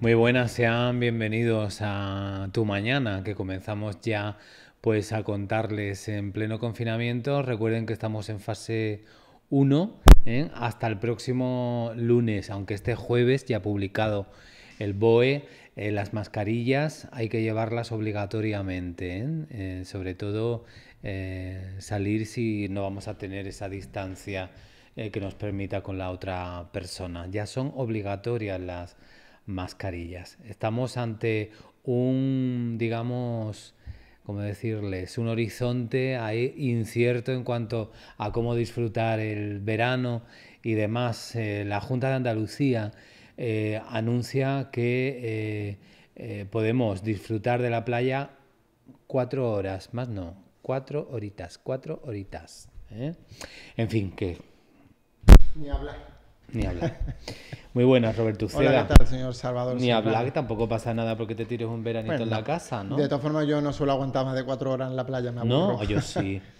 Muy buenas, sean bienvenidos a Tu Mañana, que comenzamos ya pues a contarles en pleno confinamiento. Recuerden que estamos en fase 1 ¿eh? hasta el próximo lunes, aunque este jueves ya ha publicado el BOE, eh, las mascarillas hay que llevarlas obligatoriamente, ¿eh? sobre todo salir si no vamos a tener esa distancia que nos permita con la otra persona. Ya son obligatorias las mascarillas. Estamos ante un, digamos, como decirles, un horizonte ahí incierto en cuanto a cómo disfrutar el verano y demás. Eh, la Junta de Andalucía eh, anuncia que eh, podemos disfrutar de la playa cuatro horas, más no, cuatro horitas, cuatro horitas. En fin, que... Ni hablar. Ni hablar. Muy buenas, Roberto Hola, ¿qué tal, señor Salvador? Ni hablar, que tampoco pasa nada porque te tires un veranito en la casa, ¿no? De todas formas, yo no suelo aguantar más de cuatro horas en la playa, me aburro. No, yo sí.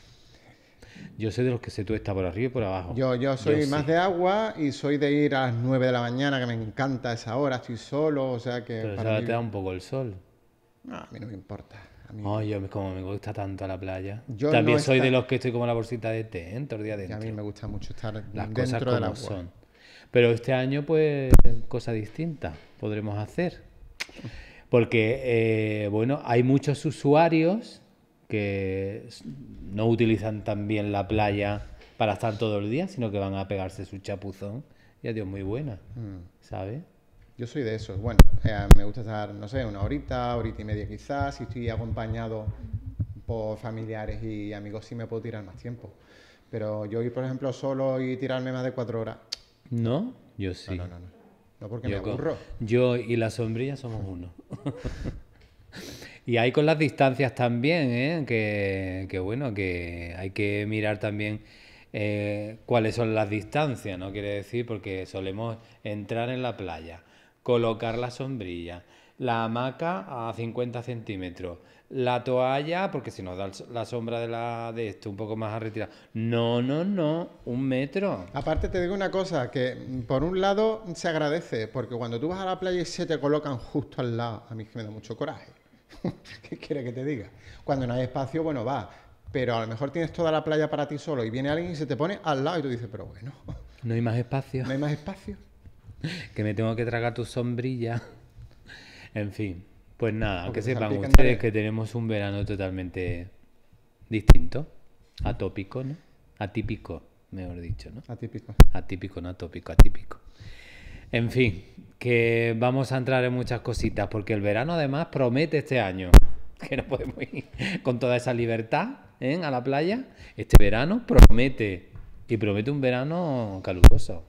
Yo soy de los que se tuesta por arriba y por abajo. Yo, yo soy más de agua y soy de ir a las nueve de la mañana, que me encanta esa hora, estoy solo, o sea que... Pero te da un poco el sol. No, a mí no me importa. A mí... yo, como me gusta tanto la playa. También soy de los que estoy como la bolsita de té, ¿eh? el día dentro. a mí me gusta mucho estar Las dentro cosas de la son. Pero este año, pues, cosa distinta podremos hacer. Porque, eh, bueno, hay muchos usuarios que no utilizan tan bien la playa para estar todo el día, sino que van a pegarse su chapuzón y Dios muy buena, mm. ¿sabes? Yo soy de esos. Bueno, eh, me gusta estar, no sé, una horita, horita y media quizás. Si estoy acompañado por familiares y amigos, sí me puedo tirar más tiempo. Pero yo ir, por ejemplo, solo y tirarme más de cuatro horas, no, yo sí. No, no, no. porque yo me aburro. yo y la sombrilla somos uno. y hay con las distancias también, ¿eh? que, bueno, que hay que mirar también. Eh, cuáles son las distancias, ¿no? Quiere decir, porque solemos entrar en la playa, colocar la sombrilla, la hamaca a 50 centímetros, la toalla, porque si nos da la sombra de, la, de esto un poco más a retirar. No, no, no, un metro. Aparte te digo una cosa, que mm, por un lado se agradece, porque cuando tú vas a la playa y se te colocan justo al lado, a mí me da mucho coraje. ¿Qué quiere que te diga? Cuando no hay espacio, bueno, va, pero a lo mejor tienes toda la playa para ti solo y viene alguien y se te pone al lado y tú dices, pero bueno. No hay más espacio. No hay más espacio. que me tengo que tragar tu sombrilla. En fin. Pues nada, aunque que sepan ustedes que tenemos un verano totalmente distinto, atópico, ¿no? Atípico, mejor dicho, ¿no? Atípico. Atípico, no atópico, atípico. En fin, que vamos a entrar en muchas cositas, porque el verano además promete este año que no podemos ir con toda esa libertad ¿eh? a la playa. Este verano promete, y promete un verano caluroso.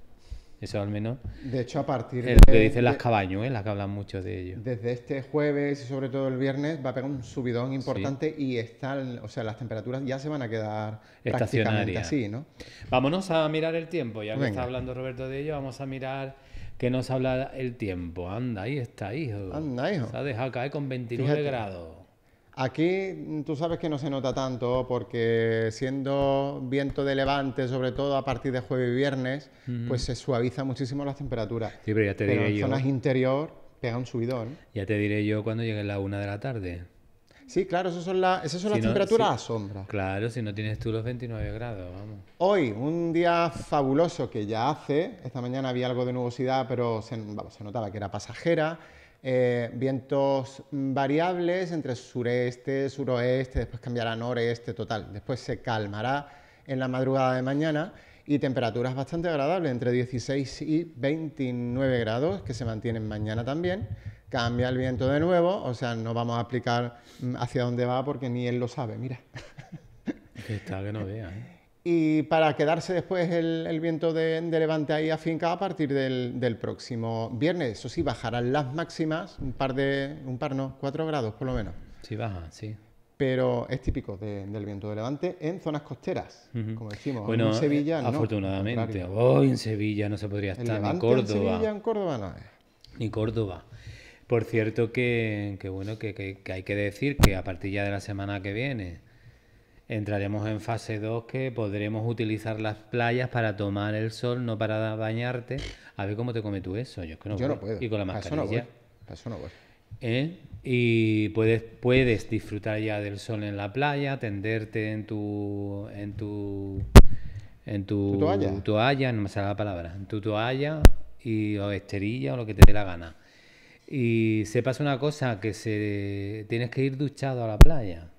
Eso al menos. De hecho, a partir de. Lo que dicen las cabañuelas, que hablan mucho de ello. Desde este jueves y sobre todo el viernes va a pegar un subidón importante y están. O sea, las temperaturas ya se van a quedar prácticamente así, ¿no? Vámonos a mirar el tiempo. Ya que está hablando Roberto de ello, vamos a mirar que nos habla el tiempo. Anda, ahí está, hijo. Anda, hijo. Se ha dejado caer con 29 grados. Aquí mm, tú sabes que no se nota tanto porque siendo viento de levante, sobre todo a partir de jueves y viernes, pues se suaviza muchísimo las temperaturas. Sí, pero ya te diré en zonas interior pega un subidón. Ya te diré yo cuando llegue la una de la tarde. Sí, claro, esas son, las temperaturas a sombra. Claro, si no tienes tú los 29 grados, vamos. Hoy, un día fabuloso que ya hace. Esta mañana había algo de nubosidad, pero se, se notaba que era pasajera. Eh, vientos variables entre sureste, suroeste, después cambiará a noreste, total. Después se calmará en la madrugada de mañana y temperaturas bastante agradables, entre 16 y 29 grados, que se mantienen mañana también. Cambia el viento de nuevo, o sea, no vamos a aplicar mm, hacia dónde va porque ni él lo sabe, mira. Que está que no ¿eh? y para quedarse después el, viento de, levante ahí a finca a partir del, próximo viernes. Eso sí, bajarán las máximas, un par de, un par no, cuatro grados por lo menos. Sí, baja, sí. Pero es típico del viento de levante en zonas costeras, como decimos. en Sevilla, afortunadamente. hoy en Sevilla no se podría estar, ni Córdoba. En Córdoba no Ni Córdoba. Por cierto que, bueno, que hay que decir que a partir ya de la semana que viene entraremos en fase 2 que podremos utilizar las playas para tomar el sol, no para bañarte. A ver cómo te come tú eso. Yo, no, puedo. Y con la mascarilla. Eso no ¿Eh? Y puedes, puedes disfrutar ya del sol en la playa, tenderte en tu. en tu. en tu, toalla? no me sale la palabra. En tu toalla y, o esterilla o lo que te dé la gana. Y se pasa una cosa que se tienes que ir duchado a la playa.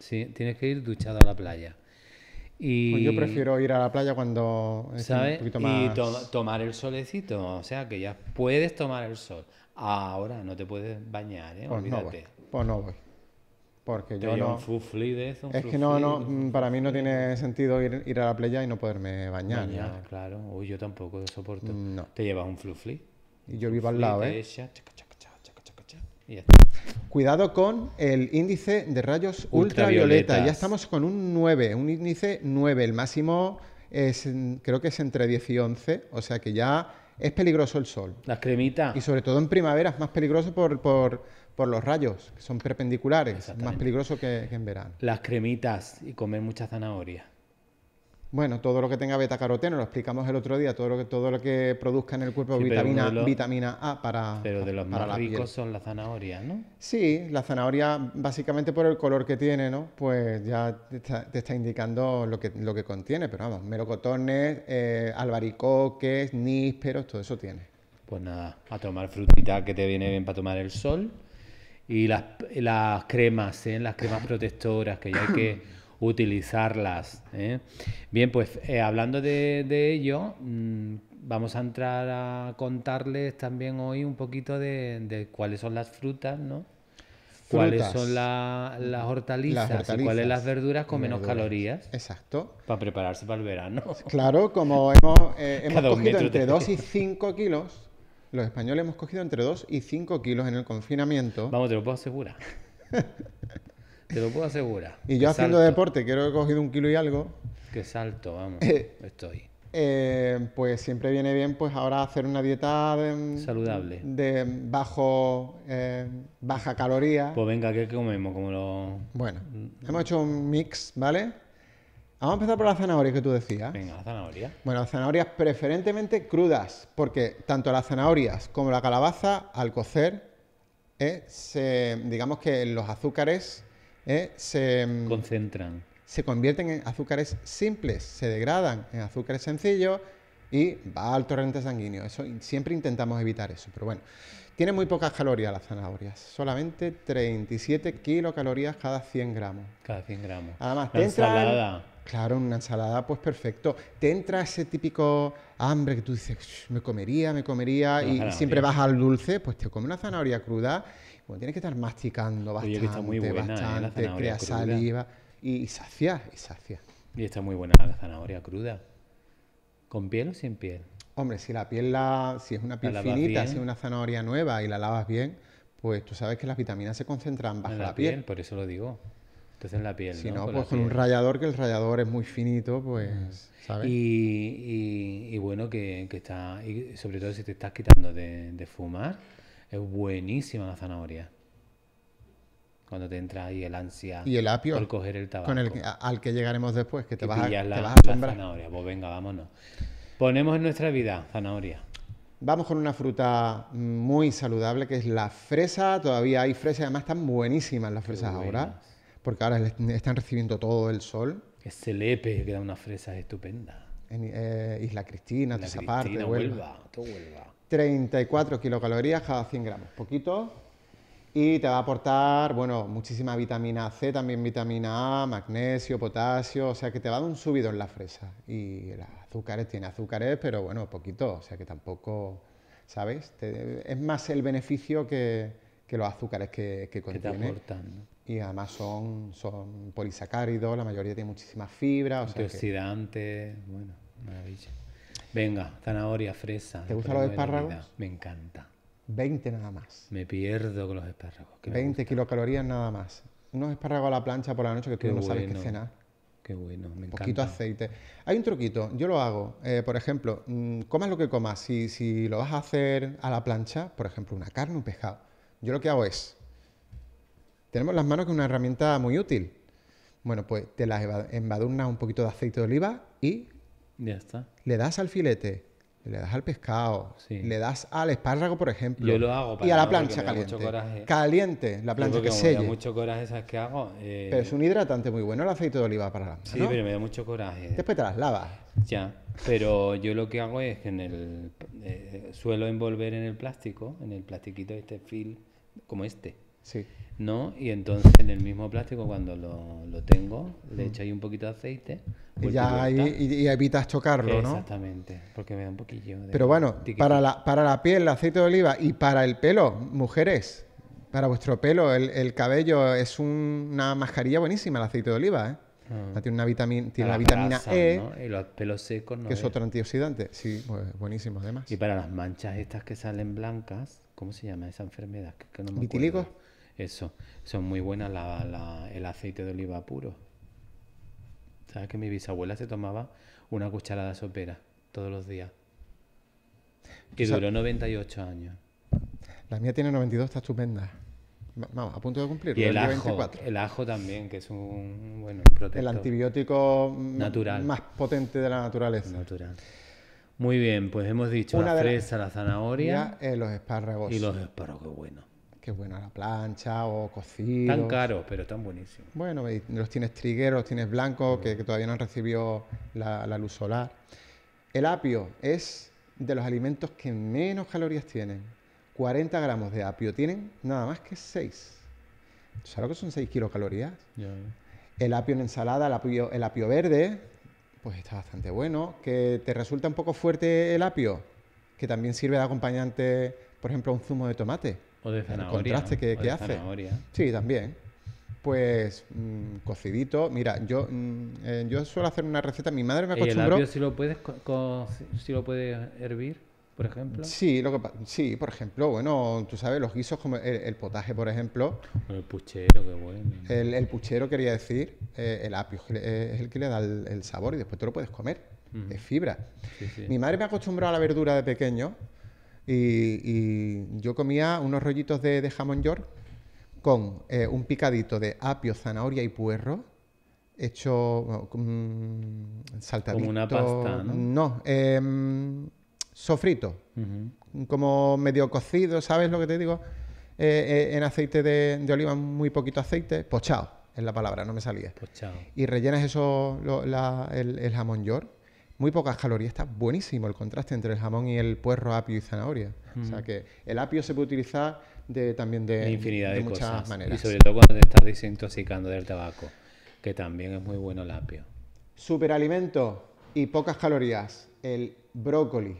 Sí, tienes que ir duchado a la playa. Y, pues yo prefiero ir a la playa cuando ¿sabes? Y tomar el solecito, o sea que ya puedes tomar el sol. Ahora no te puedes bañar, ¿eh? Pues no Pues no voy. Porque yo no... de eso, es que no, no, mm, para mí no tiene sentido ir, a la playa y no poderme bañar. claro. Uy, yo tampoco soporto. No. Te llevas un flufli. Y yo vivo al lado, ¿eh? Cuidado con el índice de rayos ultravioleta. Ya estamos con un 9, un índice 9. El máximo es, creo que es entre 10 y 11, o sea que ya es peligroso el sol. Las cremitas. Y sobre todo en primavera es más peligroso por, los rayos, que son perpendiculares, más peligroso que, en verano. Las cremitas y comer muchas zanahorias bueno, todo lo que tenga beta-caroteno, lo explicamos el otro día, todo lo que, todo lo que produzca en el cuerpo vitamina, vitamina A para. Pero de los para más ricos son las zanahorias, ¿no? Sí, la zanahoria, básicamente por el color que tiene, ¿no? Pues ya te está, indicando lo que, lo que contiene, pero vamos, melocotones, eh, albaricoques, nísperos, todo eso tiene. Pues nada, a tomar frutita que te viene bien para tomar el sol. Y las, las cremas, ¿eh? las cremas protectoras, que ya hay que utilizarlas. ¿eh? Bien, pues eh, hablando de, ello, mm, vamos a entrar a contarles también hoy un poquito de, cuáles son las frutas, ¿no? cuáles son las, hortalizas y cuáles las verduras con menos calorías. Exacto. Para prepararse para el verano. Claro, como hemos, eh, hemos cogido entre 2 y 5 kilos, los españoles hemos cogido entre 2 y 5 kilos en el confinamiento. Vamos, te lo puedo asegurar. Te lo puedo asegurar. Y yo haciendo deporte, creo que he cogido un kilo y algo. ¡Qué salto, vamos. Eh, estoy. Eh, pues siempre viene bien pues ahora hacer una dieta saludable de bajo eh, baja caloría pues venga ¿qué comemos como lo bueno mm. hemos hecho un mix vale vamos a empezar por las zanahorias que tú decías venga las zanahorias bueno las zanahorias preferentemente crudas porque tanto las zanahorias como la calabaza al cocer digamos que los azúcares ¿eh? se mm, concentran. Se convierten en azúcares simples, se degradan en azúcares sencillos y va al torrente sanguíneo. Eso, siempre intentamos evitar eso, pero bueno. Tiene muy pocas calorías las zanahorias, solamente 37 kilocalorías cada 100 gramos. Cada 100 gramos. Además, entra... Ensalada. Claro, una ensalada, pues perfecto. Te entra ese típico hambre que tú dices, me comería, me comería, y siempre vas al dulce, pues te comes una zanahoria cruda tienes que estar masticando bastante, está muy bastante, ¿eh? crea saliva y sacia, y sacia. Y está muy buena la zanahoria cruda. ¿Con piel o sin piel? Hombre, si la piel la, si es una piel finita, si es una zanahoria nueva y la lavas bien, pues tú sabes que las vitaminas se concentran bajo en la, piel. Por eso lo digo. Entonces en la piel. Si no, pues con un rallador, que el rallador es muy finito, pues. ¿sabes? Y, bueno, que, está. Y sobre todo si te estás quitando de fumar es buenísima la zanahoria. Cuando te entra ahí el ansia y el apio por coger el tabaco. Con el, al que llegaremos después, que te, vas, a, te a La zanahoria. Pues venga, vámonos. Ponemos en nuestra vida zanahoria. Vamos con una fruta mm, muy saludable que es la fresa. Todavía hay fresas, además están buenísimas las fresas ahora, porque ahora están recibiendo todo el sol. Es lepe que da unas fresas estupendas. En eh, Isla Cristina, Isla Cristina, Huelva, Huelva. 34 kilocalorías cada 100 gramos, poquito. Y te va a aportar, bueno, muchísima vitamina C, también vitamina A, magnesio, potasio, o sea que te va a dar un subido en la fresa. Y las azúcares, tiene azúcares, pero bueno, poquito, o sea que tampoco, ¿sabes? es más el beneficio que, los azúcares que, que contiene. y además son, son polisacáridos, la mayoría tiene muchísima fibra. O Antioxidantes, bueno, maravilla. Venga, zanahoria, fresa. ¿Te gustan los espárragos? Me encanta. 20 nada más. Me pierdo con los espárragos. 20 kilocalorías nada más. Unos espárragos a la plancha por la noche que tú no sabes qué cenar. Qué bueno, me encanta. Un Poquito de aceite. Hay un truquito, yo lo hago. Eh, por ejemplo, mm, comas lo que comas. Si, si lo vas a hacer a la plancha, por ejemplo, una carne, un pescado, yo lo que hago es. Tenemos las manos que es una herramienta muy útil. Bueno, pues te las embadurnas un poquito de aceite de oliva y ya está. Le das al filete, le das al pescado, le das al espárrago, por ejemplo. Yo lo hago para Y a la plancha caliente. caliente, la plancha que selle. Me da mucho coraje esas que hago. Eh, pero es un hidratante muy bueno el aceite de oliva para la plancha. Sí, pero me da mucho coraje. Después te las lavas. Ya, pero yo lo que hago es que en el eh, suelo envolver en el plástico, en el plastiquito de este film, como este. Sí. ¿No? Y entonces en el mismo plástico, cuando lo, tengo, le mm. echáis ahí un poquito de aceite. Y, ya, y, evitas chocarlo, ¿no? Exactamente, porque me da un poquillo. De Pero bueno, para la, para la piel, el aceite de oliva y para el pelo, mujeres, para vuestro pelo, el, cabello, es una mascarilla buenísima el aceite de oliva, ¿eh? Ah. Tiene, una vitamina, tiene la, vitamina E. los pelos secos, Que es, otro antioxidante. Sí, pues, buenísimo, además. Y para las manchas estas que salen blancas, ¿cómo se llama esa enfermedad? Que, eso, son muy buenas el aceite de oliva puro. ¿Sabes que mi bisabuela se tomaba una cucharada sopera todos los días? Y duró 98 años. La mía tiene 92, está estupenda. Vamos, a punto de cumplir. Y el, ajo, el ajo también, que es un bueno, protector. El antibiótico natural. más potente de la naturaleza. Natural. Muy bien, pues hemos dicho la fresa, la, zanahoria. Ya, eh, los espárragos. Y los espárragos, bueno bueno, a la plancha o cocido. Tan caros, pero tan buenísimos. Bueno, los tienes trigueros, los tienes blancos, que, todavía no han recibido la, luz solar. El apio es de los alimentos que menos calorías tienen. 40 gramos de apio tienen nada más que 6. ¿Sabes lo que son 6 kilocalorías? El apio en ensalada, el apio, el apio verde, pues está bastante bueno. ¿Que te resulta un poco fuerte el apio? Que también sirve de acompañante, por ejemplo, a un zumo de tomate o de zanahoria. El contraste que, hace. Sí, también. Pues mm, cocidito. Mira, yo mm, eh, yo suelo hacer una receta. Mi madre me acostumbró. ¿Y el si lo puedes si lo puedes hervir, por ejemplo? Sí, lo que sí, por ejemplo, bueno, tú sabes los guisos como el, potaje, por ejemplo. El puchero, qué bueno. El, puchero quería decir eh, el apio es el que le da el, sabor y después te lo puedes comer. Es fibra. Mi madre me ha acostumbrado a la verdura de pequeño y, yo comía unos rollitos de, jamón york con eh, un picadito de apio, zanahoria y puerro hecho saltadito. Como una pasta, ¿no? No, em, sofrito. Como medio cocido, ¿sabes lo que te digo? Eh, eh, en aceite de, oliva, muy poquito aceite, pochado es la palabra, no me salía. Pochado. Y rellenas eso, el, el, jamón york muy pocas calorías, está buenísimo el contraste entre el jamón y el puerro, apio y zanahoria. O sea que el apio se puede utilizar de, también de, muchas maneras. Y sobre todo cuando te estás desintoxicando del tabaco, que también es muy bueno el apio. Superalimento y pocas calorías, el brócoli.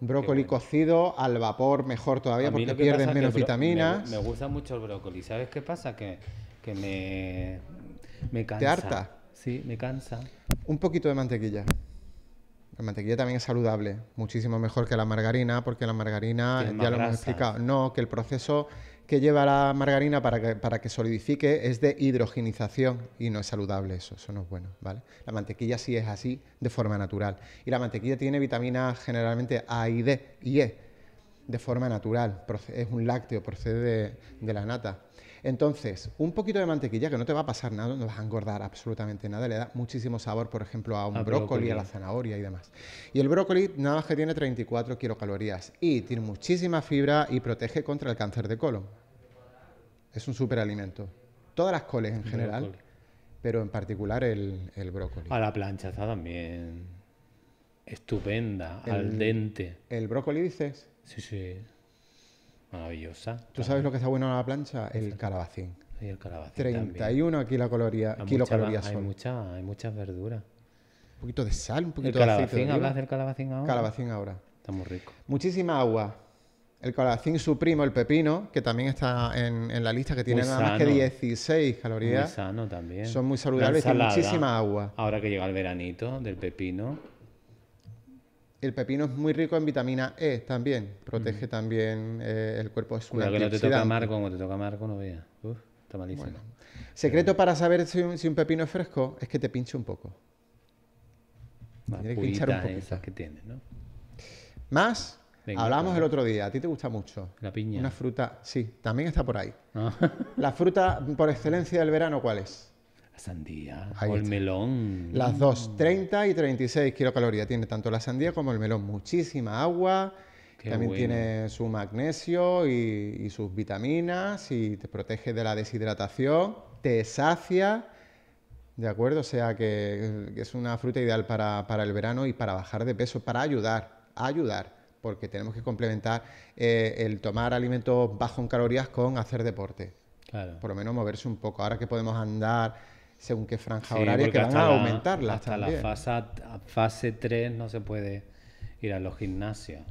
Brócoli cocido al vapor, mejor todavía, porque pierdes menos vitaminas. Me, gusta mucho el brócoli. ¿Sabes qué pasa? Que, que me, me cansa. ¿Te harta? Sí, me cansa. Un poquito de mantequilla. La mantequilla también es saludable, muchísimo mejor que la margarina, porque la margarina, ya lo hemos explicado, no, que el proceso que lleva la margarina para que, para que solidifique es de hidrogenización y no es saludable eso, eso no es bueno, ¿vale? La mantequilla sí es así de forma natural. Y la mantequilla tiene vitaminas generalmente A y D y E de forma natural, es un lácteo, procede de la nata. Entonces, un poquito de mantequilla que no te va a pasar nada, no vas a engordar absolutamente nada, le da muchísimo sabor, por ejemplo, a un brócoli, a la zanahoria y demás. Y el brócoli nada más que tiene 34 kilocalorías y tiene muchísima fibra y protege contra el cáncer de colon. Es un superalimento. Todas las coles en general, pero en particular el, brócoli. A la plancha está también estupenda, al dente. ¿El brócoli dices? Sí, sí. Maravillosa. ¿Tú sabes lo que está bueno en la plancha? El calabacín. 31 kilocalorías son. hay, muchas verduras. Un poquito de sal, un poquito de calabacín, ¿Hablas del calabacín ahora? Calabacín ahora. Está muy rico. Muchísima agua. El calabacín primo, el pepino, que también está en, la lista, que tiene nada más que 16 calorías. Muy sano también. Son muy saludables y muchísima agua. Ahora que llega el veranito del pepino el pepino es muy rico en vitamina E también, protege también eh, el cuerpo. Es que no te toca no Secreto para saber si un, pepino es fresco es que te pinche un poco. Más que pinchar un que Más, hablamos el otro día, a ti te gusta mucho. La piña. Una fruta, sí, también está por ahí. Ah. La fruta por excelencia del verano, ¿cuál es? La sandía o el melón. Las dos, 30 y 36 kilocalorías. Tiene tanto la sandía como el melón. Muchísima agua. También tiene su magnesio y, sus vitaminas y te protege de la deshidratación, te sacia, ¿de acuerdo? O sea que, es una fruta ideal para, el verano y para bajar de peso, para ayudar, ayudar, porque tenemos que complementar eh, el tomar alimentos bajos en calorías con hacer deporte. Por lo menos moverse un poco. Ahora que podemos andar, según qué franja horaria que van a aumentarlas. Hasta la fase, fase 3 no se puede ir a los gimnasios.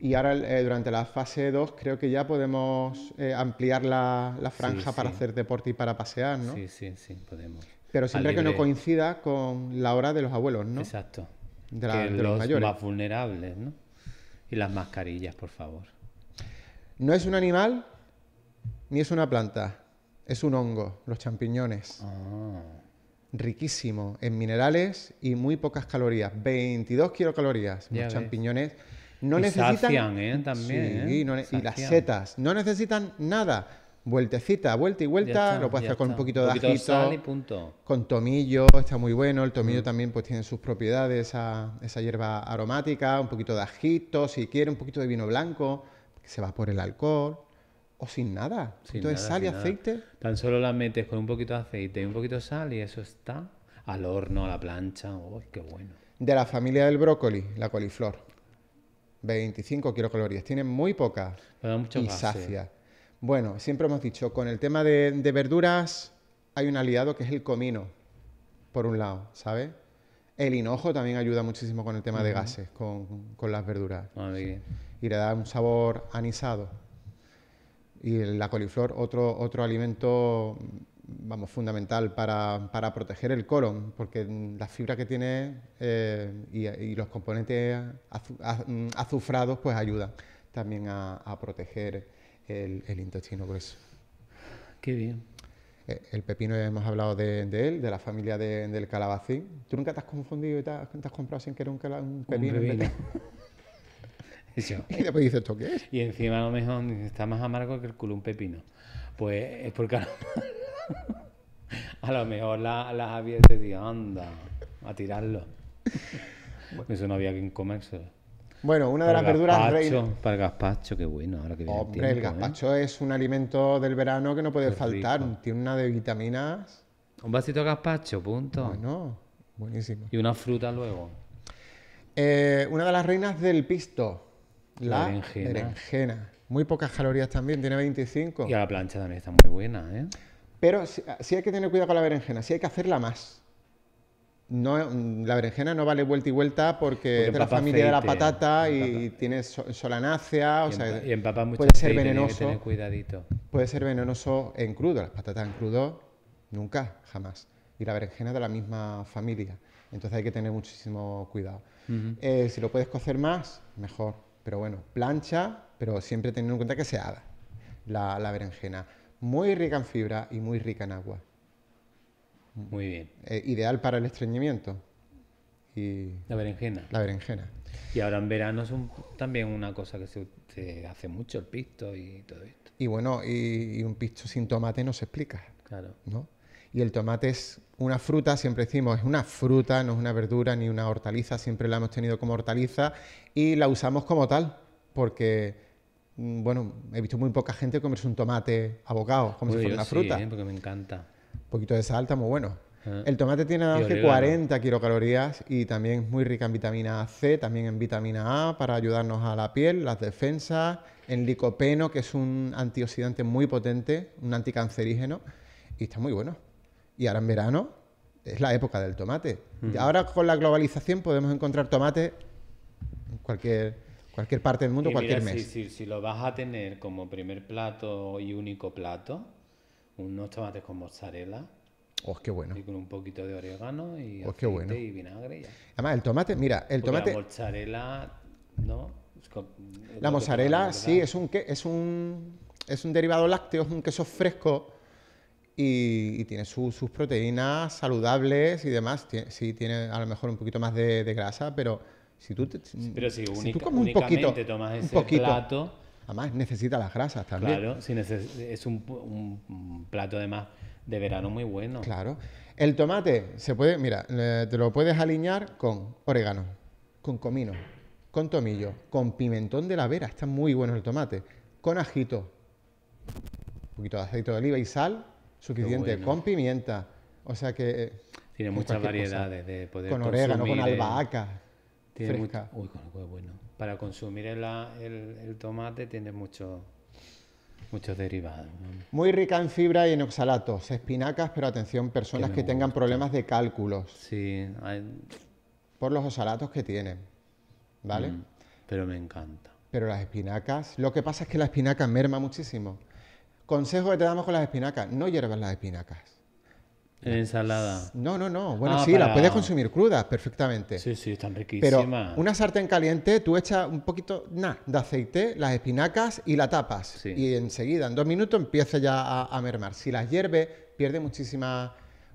Y ahora eh, durante la fase 2 creo que ya podemos eh, ampliar la, franja para hacer deporte y para pasear, ¿no? Sí, sí, sí, podemos. Pero siempre que no coincida con la hora de los abuelos, ¿no? Exacto. De, la, mayores. de los, más vulnerables, ¿no? Y las mascarillas, por favor. No es un animal ni es una planta. Es un hongo, los champiñones. Ah. Riquísimo en minerales y muy pocas calorías. 22 kilocalorías. los champiñones no necesitan. ¿eh? También. ¿eh? y las setas. No necesitan nada. Vueltecita, vuelta y vuelta. lo puedes hacer con un poquito, de ajito. Con tomillo, está muy bueno. El tomillo mm. también pues, tiene sus propiedades, esa, esa hierba aromática. Un poquito de ajito, si quiere, un poquito de vino blanco, se va por el alcohol o sin nada. Sin Entonces nada, sal y aceite. Tan solo la metes con un poquito de aceite y un poquito de sal y eso está al horno, a la plancha. ¡Uy, qué bueno! De la familia del brócoli, la coliflor. 25 kilocalorías. Tiene muy poca Pero Bueno, siempre hemos dicho, con el tema de, verduras hay un aliado que es el comino, por un lado, ¿sabes? El hinojo también ayuda muchísimo con el tema de gases, con, las verduras. Y le da un sabor anisado. Y la coliflor, otro, otro alimento vamos, fundamental para, proteger el colon, porque la fibra que tiene eh, y, los componentes mm, azufrados pues ayudan también a, proteger el, intestino grueso. Qué bien. E, el pepino hemos hablado de, él, de la familia del calabacín. ¿Tú nunca te has confundido y te has, comprado sin querer un, un pepino? Y, después dices, ¿esto qué es? Y encima a lo mejor está más amargo que el culo un pepino. Pues es porque a lo, a lo mejor las la te anda, a tirarlo. Eso no había quien comerse. Bueno, una de las verduras reina. Para el gazpacho, qué bueno. Ahora Hombre, el, ¿eh? gazpacho es un alimento del verano que no puede faltar. Tiene una de vitaminas. Un vasito de gazpacho, punto. Bueno, buenísimo. Y una fruta luego. Eh, una de las reinas del pisto. La, berenjena. Muy pocas calorías también, tiene 25. Y a la plancha también está muy buena, ¿eh? Pero sí, hay que tener cuidado con la berenjena, sí hay que hacerla más. No, la berenjena no vale vuelta y vuelta porque, es de la familia de la patata y tiene solanácea, y puede ser venenoso. cuidadito. Puede ser venenoso en crudo, las patatas en crudo nunca, jamás. Y la berenjena de la misma familia. Entonces hay que tener muchísimo cuidado. Eh, si lo puedes cocer más, mejor pero bueno, plancha, pero siempre teniendo en cuenta que se haga la, berenjena. Muy rica en fibra y muy rica en agua. Muy bien. Eh, ideal para el estreñimiento. Y la berenjena. La berenjena. Y ahora en verano es también una cosa que se, hace mucho, el pisto y todo esto. Y bueno, y, y un pisto sin tomate no se explica. Claro. ¿No? y el tomate es una fruta, siempre decimos, es una fruta, no es una verdura ni una hortaliza, siempre la hemos tenido como hortaliza y la usamos como tal, porque, mm, bueno, he visto muy poca gente comerse un tomate abocado, como si fuera una fruta. ¿eh? porque me encanta. Un poquito de sal, está muy bueno. Ah. El tomate tiene 40 kilocalorías y también es muy rica en vitamina C, también en vitamina A para ayudarnos a la piel, las defensas, en licopeno, que es un antioxidante muy potente, un anticancerígeno, y está muy bueno. Y ahora en verano es la época del tomate. Y ahora con la globalización podemos encontrar tomate en cualquier, cualquier parte del mundo, cualquier mes. Si, si, lo vas a tener como primer plato y único plato, unos tomates con mozzarella. Oh, qué bueno. Y con un poquito de orégano y oh, vinagre. Además, el tomate, mira, el tomate. La mozzarella, ¿no? La mozzarella, sí, es un, es un es un derivado lácteo, es un queso fresco y, tiene sus proteínas saludables y demás. sí, tiene a lo mejor un poquito más de, grasa, pero si tú, si, comes un poquito, tomas ese un poquito, plato, además necesita las grasas también. Claro, es un, plato además de verano muy bueno. Claro. El tomate se puede, mira, eh, te lo puedes aliñar con orégano, con comino, con tomillo, con pimentón de la vera, está muy bueno el tomate, con ajito, un poquito de aceite de oliva y sal Suficiente, con pimienta. O sea que. Eh, tiene muchas variedades de poder. Con orégano, con albahaca. Tiene fresca. uy, con algo bueno. Para consumir el, el, tomate tiene mucho, muchos derivados. Muy rica en fibra y en oxalatos, espinacas, pero atención, personas que tengan problemas de cálculos. Sí. Por los oxalatos que tienen. ¿Vale? Mm, pero me encanta. Pero las espinacas, lo que pasa es que la espinaca merma muchísimo. Consejo que te damos con las espinacas, no hierves las espinacas. En ensalada. No, no, no. Bueno, ah, sí, las puedes consumir crudas perfectamente. Sí, sí, están riquísimas. Pero una sartén caliente, tú echas un poquito de aceite, las espinacas y la tapas. Y enseguida, en dos minutos, empieza ya a, mermar. Si las hierves, pierde muchísimas,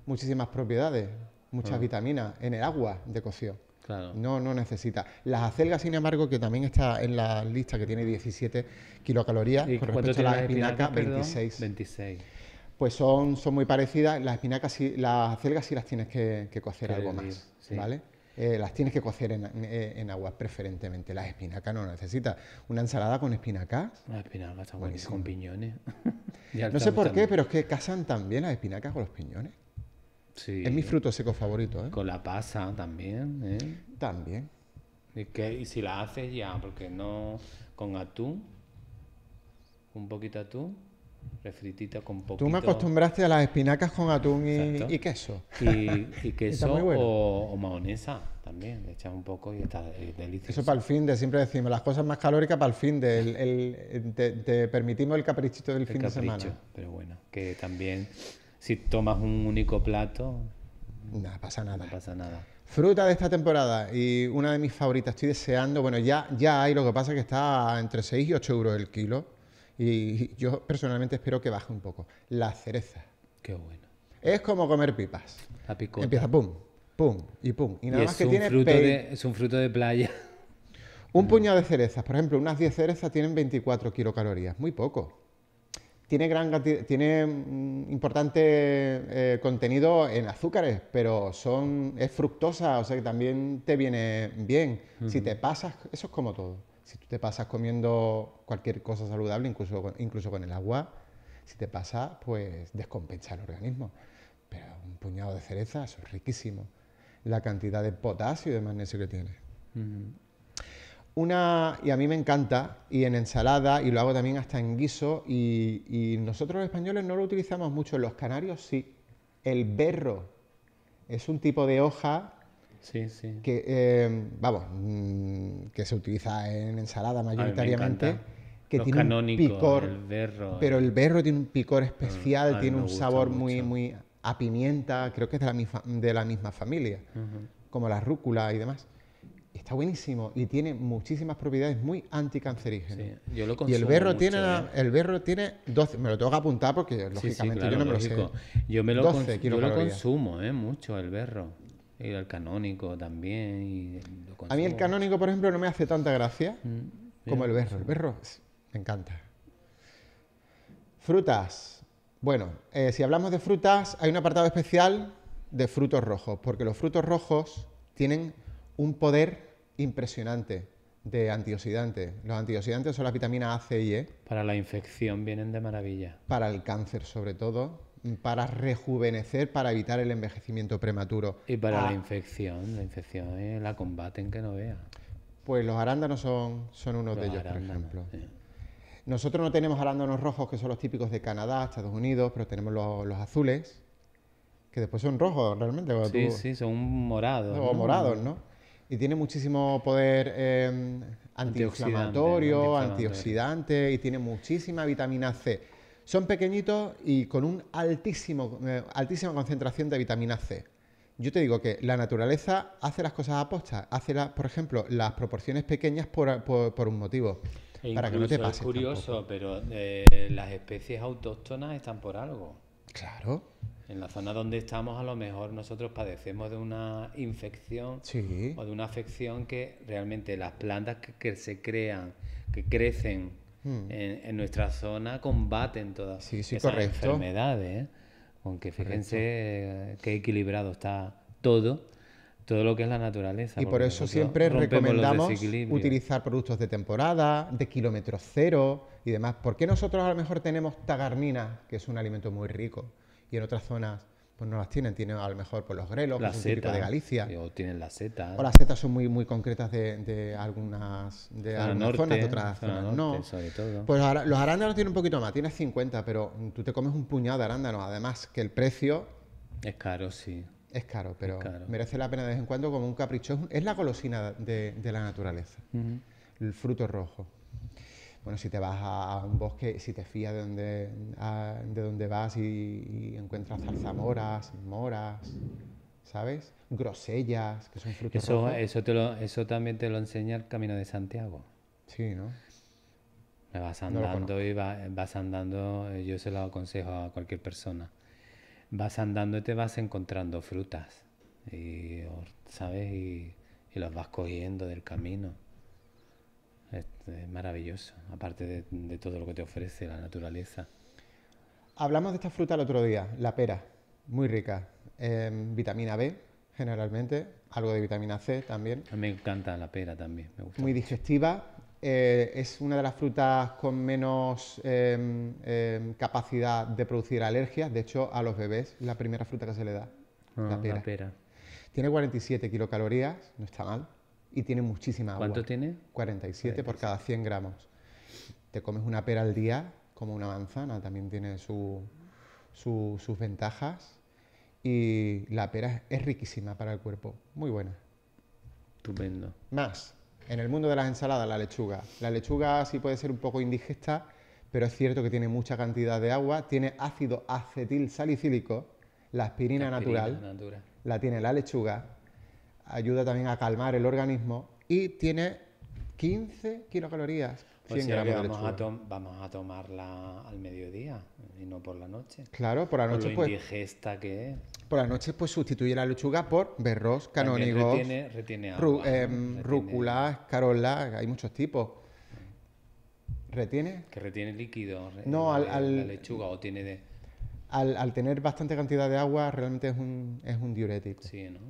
muchísimas propiedades, muchas ah. vitaminas en el agua de cocción. No, no necesita. Las acelgas, sin embargo, que también está en la lista que tiene 17 kilocalorías, con respecto a las espinacas, 26. 26. Pues son, son muy parecidas. Las espinacas, las acelgas sí las tienes que, cocer algo más, ¿vale? Eh, las tienes que cocer en, agua preferentemente. Las espinacas no necesitas. Una ensalada con espinacas. Las espinacas están buenísimas. Con piñones. no sé por qué, pero es que casan también las espinacas con los piñones. Es mi fruto seco favorito. ¿eh? Con la pasa también. ¿eh? También. ¿Y, si la haces ya? Porque no. Con atún. Un poquito atún. Refritita con poquito. Tú me acostumbraste a las espinacas con atún y, queso. Y, queso o, o, también. Le echas un poco y está eh, delicioso. Eso para el fin de, siempre decimos, las cosas más calóricas para el fin de. te, permitimos el caprichito del fin de semana. Pero bueno, que también si tomas un único plato. pasa nada. pasa nada. Fruta de esta temporada y una de mis favoritas, estoy deseando, bueno, ya, ya hay, lo que pasa es que está entre 6 y 8 euros el kilo y yo personalmente espero que baje un poco. La cereza. Qué bueno. Es como comer pipas. La picota. Empieza pum, pum y pum. Y nada más que tiene... es un fruto de playa. Un puñado de cerezas, por ejemplo, unas 10 cerezas tienen 24 kilocalorías, muy poco tiene, gran, tiene mm, importante eh, contenido en azúcares, pero son, es fructosa, o sea que también te viene bien. Si te pasas, eso es como todo. Si tú te pasas comiendo cualquier cosa saludable, incluso con, incluso con el agua, si te pasas, pues descompensa el organismo. Pero un puñado de cereza, eso es riquísimo. La cantidad de potasio y de magnesio que tiene una, y a mí me encanta, y en ensalada, y lo hago también hasta en guiso, y, nosotros los españoles no lo utilizamos mucho, los canarios sí. El berro es un tipo de hoja que, eh, vamos, mm, que se utiliza en ensalada mayoritariamente. Que tiene un picor, pero el berro tiene un picor especial, mm, tiene un sabor muy, muy a pimienta, creo que es de la, de la misma familia, como la rúcula y demás está buenísimo y tiene muchísimas propiedades muy anticancerígenas. yo lo y el berro tiene ¿eh? el berro tiene 12, me lo tengo que apuntar porque lógicamente yo no me lo sé. Yo me lo, consumo, eh, mucho el berro. Y el canónico también. a mí el canónico, por ejemplo, no me hace tanta gracia mm, como el berro. El berro me encanta. Frutas. Bueno, eh, si hablamos de frutas, hay un apartado especial de frutos rojos, porque los frutos rojos tienen un poder impresionante de antioxidantes. Los antioxidantes son las vitaminas A, C y E. Para la infección vienen de maravilla. Para el cáncer sobre todo, para rejuvenecer, para evitar el envejecimiento prematuro. Y para ah. la infección, la infección eh, la combaten que no vea. Pues los arándanos son, son de ellos, por ejemplo. Nosotros no tenemos arándanos rojos, que son los típicos de Canadá, Estados Unidos, pero tenemos los, azules, que después son rojos realmente. Sí, sí, son morados. O morados, ¿no? y tiene muchísimo poder eh, antiinflamatorio, antioxidante, y tiene muchísima vitamina C. Son pequeñitos y con una altísimo eh, altísima concentración de vitamina C. Yo te digo que la naturaleza hace las cosas a posta. hace, por ejemplo, las proporciones pequeñas por, por, un motivo. E para que no te Es curioso, pero eh, las especies autóctonas están por algo. Claro. En la zona donde estamos, a lo mejor nosotros padecemos de una infección o de una afección que realmente las plantas que, se crean, que crecen hmm. en, nuestra zona, combaten todas esas enfermedades. ¿eh? Aunque fíjense eh, qué equilibrado está todo, todo lo que es la naturaleza. Y por eso siempre recomendamos utilizar productos de temporada, de kilómetro cero y demás. Porque nosotros a lo mejor tenemos tagarnina, que es un alimento muy rico? y en otras zonas pues no las tienen, tienen a lo mejor por pues, los grelos, la que de Galicia. O tienen las setas. O las setas son muy, muy concretas de, algunas, de algunas zonas, de otras zonas no. Pues ahora, los arándanos tienen un poquito más, tienes 50, pero tú te comes un puñado de arándanos. Además que el precio... Es caro, sí. Es caro, pero merece la pena de vez en cuando como un capricho. Es la golosina de, la naturaleza. El fruto rojo bueno, si te vas a, un bosque, si te fías de dónde, de dónde vas y, encuentras zarzamoras, moras, ¿sabes? Grosellas, que son frutos eso, Eso, también te lo enseña el Camino de Santiago. Sí, ¿no? Vas andando y vas andando, yo se lo aconsejo a cualquier persona. Vas andando y te vas encontrando frutas, y, ¿sabes? Y, los vas cogiendo del camino. Es, maravilloso, aparte de, todo lo que te ofrece la naturaleza. Hablamos de esta fruta el otro día, la pera, muy rica. Em, vitamina B, generalmente, algo de vitamina C también. A mí me encanta la pera también, me gusta. Muy digestiva, eh, es una de las frutas con menos em, em, capacidad de producir alergias, de hecho a los bebés la primera fruta que se le da, ah, la pera. La pera. Tiene 47 kilocalorías, no está mal y tiene muchísima agua. ¿Cuánto tiene? 47 por cada 100 gramos. Te comes una pera al día, como una manzana, también tiene sus ventajas. Y la pera es riquísima para el cuerpo, muy buena. Estupendo. Más, en el mundo de las ensaladas, la lechuga. La lechuga sí puede ser un poco indigesta, pero es cierto que tiene mucha cantidad de agua, tiene ácido acetil salicílico, la aspirina, natural, la tiene la lechuga, ayuda también a calmar el organismo y tiene 15 kilocalorías. 100 pues vamos, a vamos, a tomarla al mediodía y no por la noche. Claro, por la noche. pues, que es. Por la noche, pues sustituye la lechuga por berros, canónigos, retiene, retiene agua, eh, rúcula, escarola, hay muchos tipos. ¿Retiene? Que retiene líquido. No, al, lechuga o tiene de. Al, tener bastante cantidad de agua, realmente es un, es diurético. Sí, ¿no?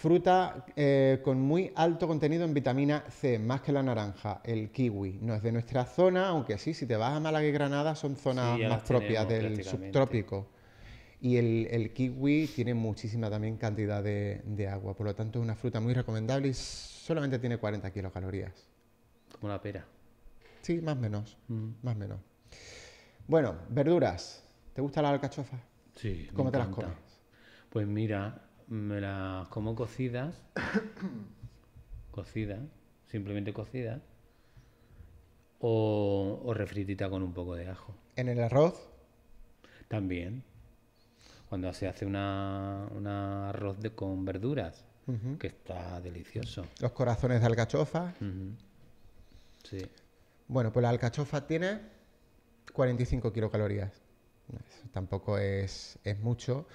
Fruta eh, con muy alto contenido en vitamina C, más que la naranja, el kiwi. No es de nuestra zona, aunque sí, si te vas a Málaga y Granada son zonas más propias del subtrópico. Y el, kiwi tiene muchísima también cantidad de, agua, por lo tanto es una fruta muy recomendable y solamente tiene 40 kilocalorías. Como la pera. Sí, más o menos, más menos. Bueno, verduras. ¿Te gusta la alcachofa? Sí. ¿Cómo te las comes? Pues mira, me las como cocidas, cocidas, simplemente cocidas, o, refritita con un poco de ajo. ¿En el arroz? También. Cuando se hace un arroz con verduras, que está delicioso. Los corazones de alcachofa. Sí. Bueno, pues la alcachofa tiene 45 kilocalorías. tampoco es, es mucho.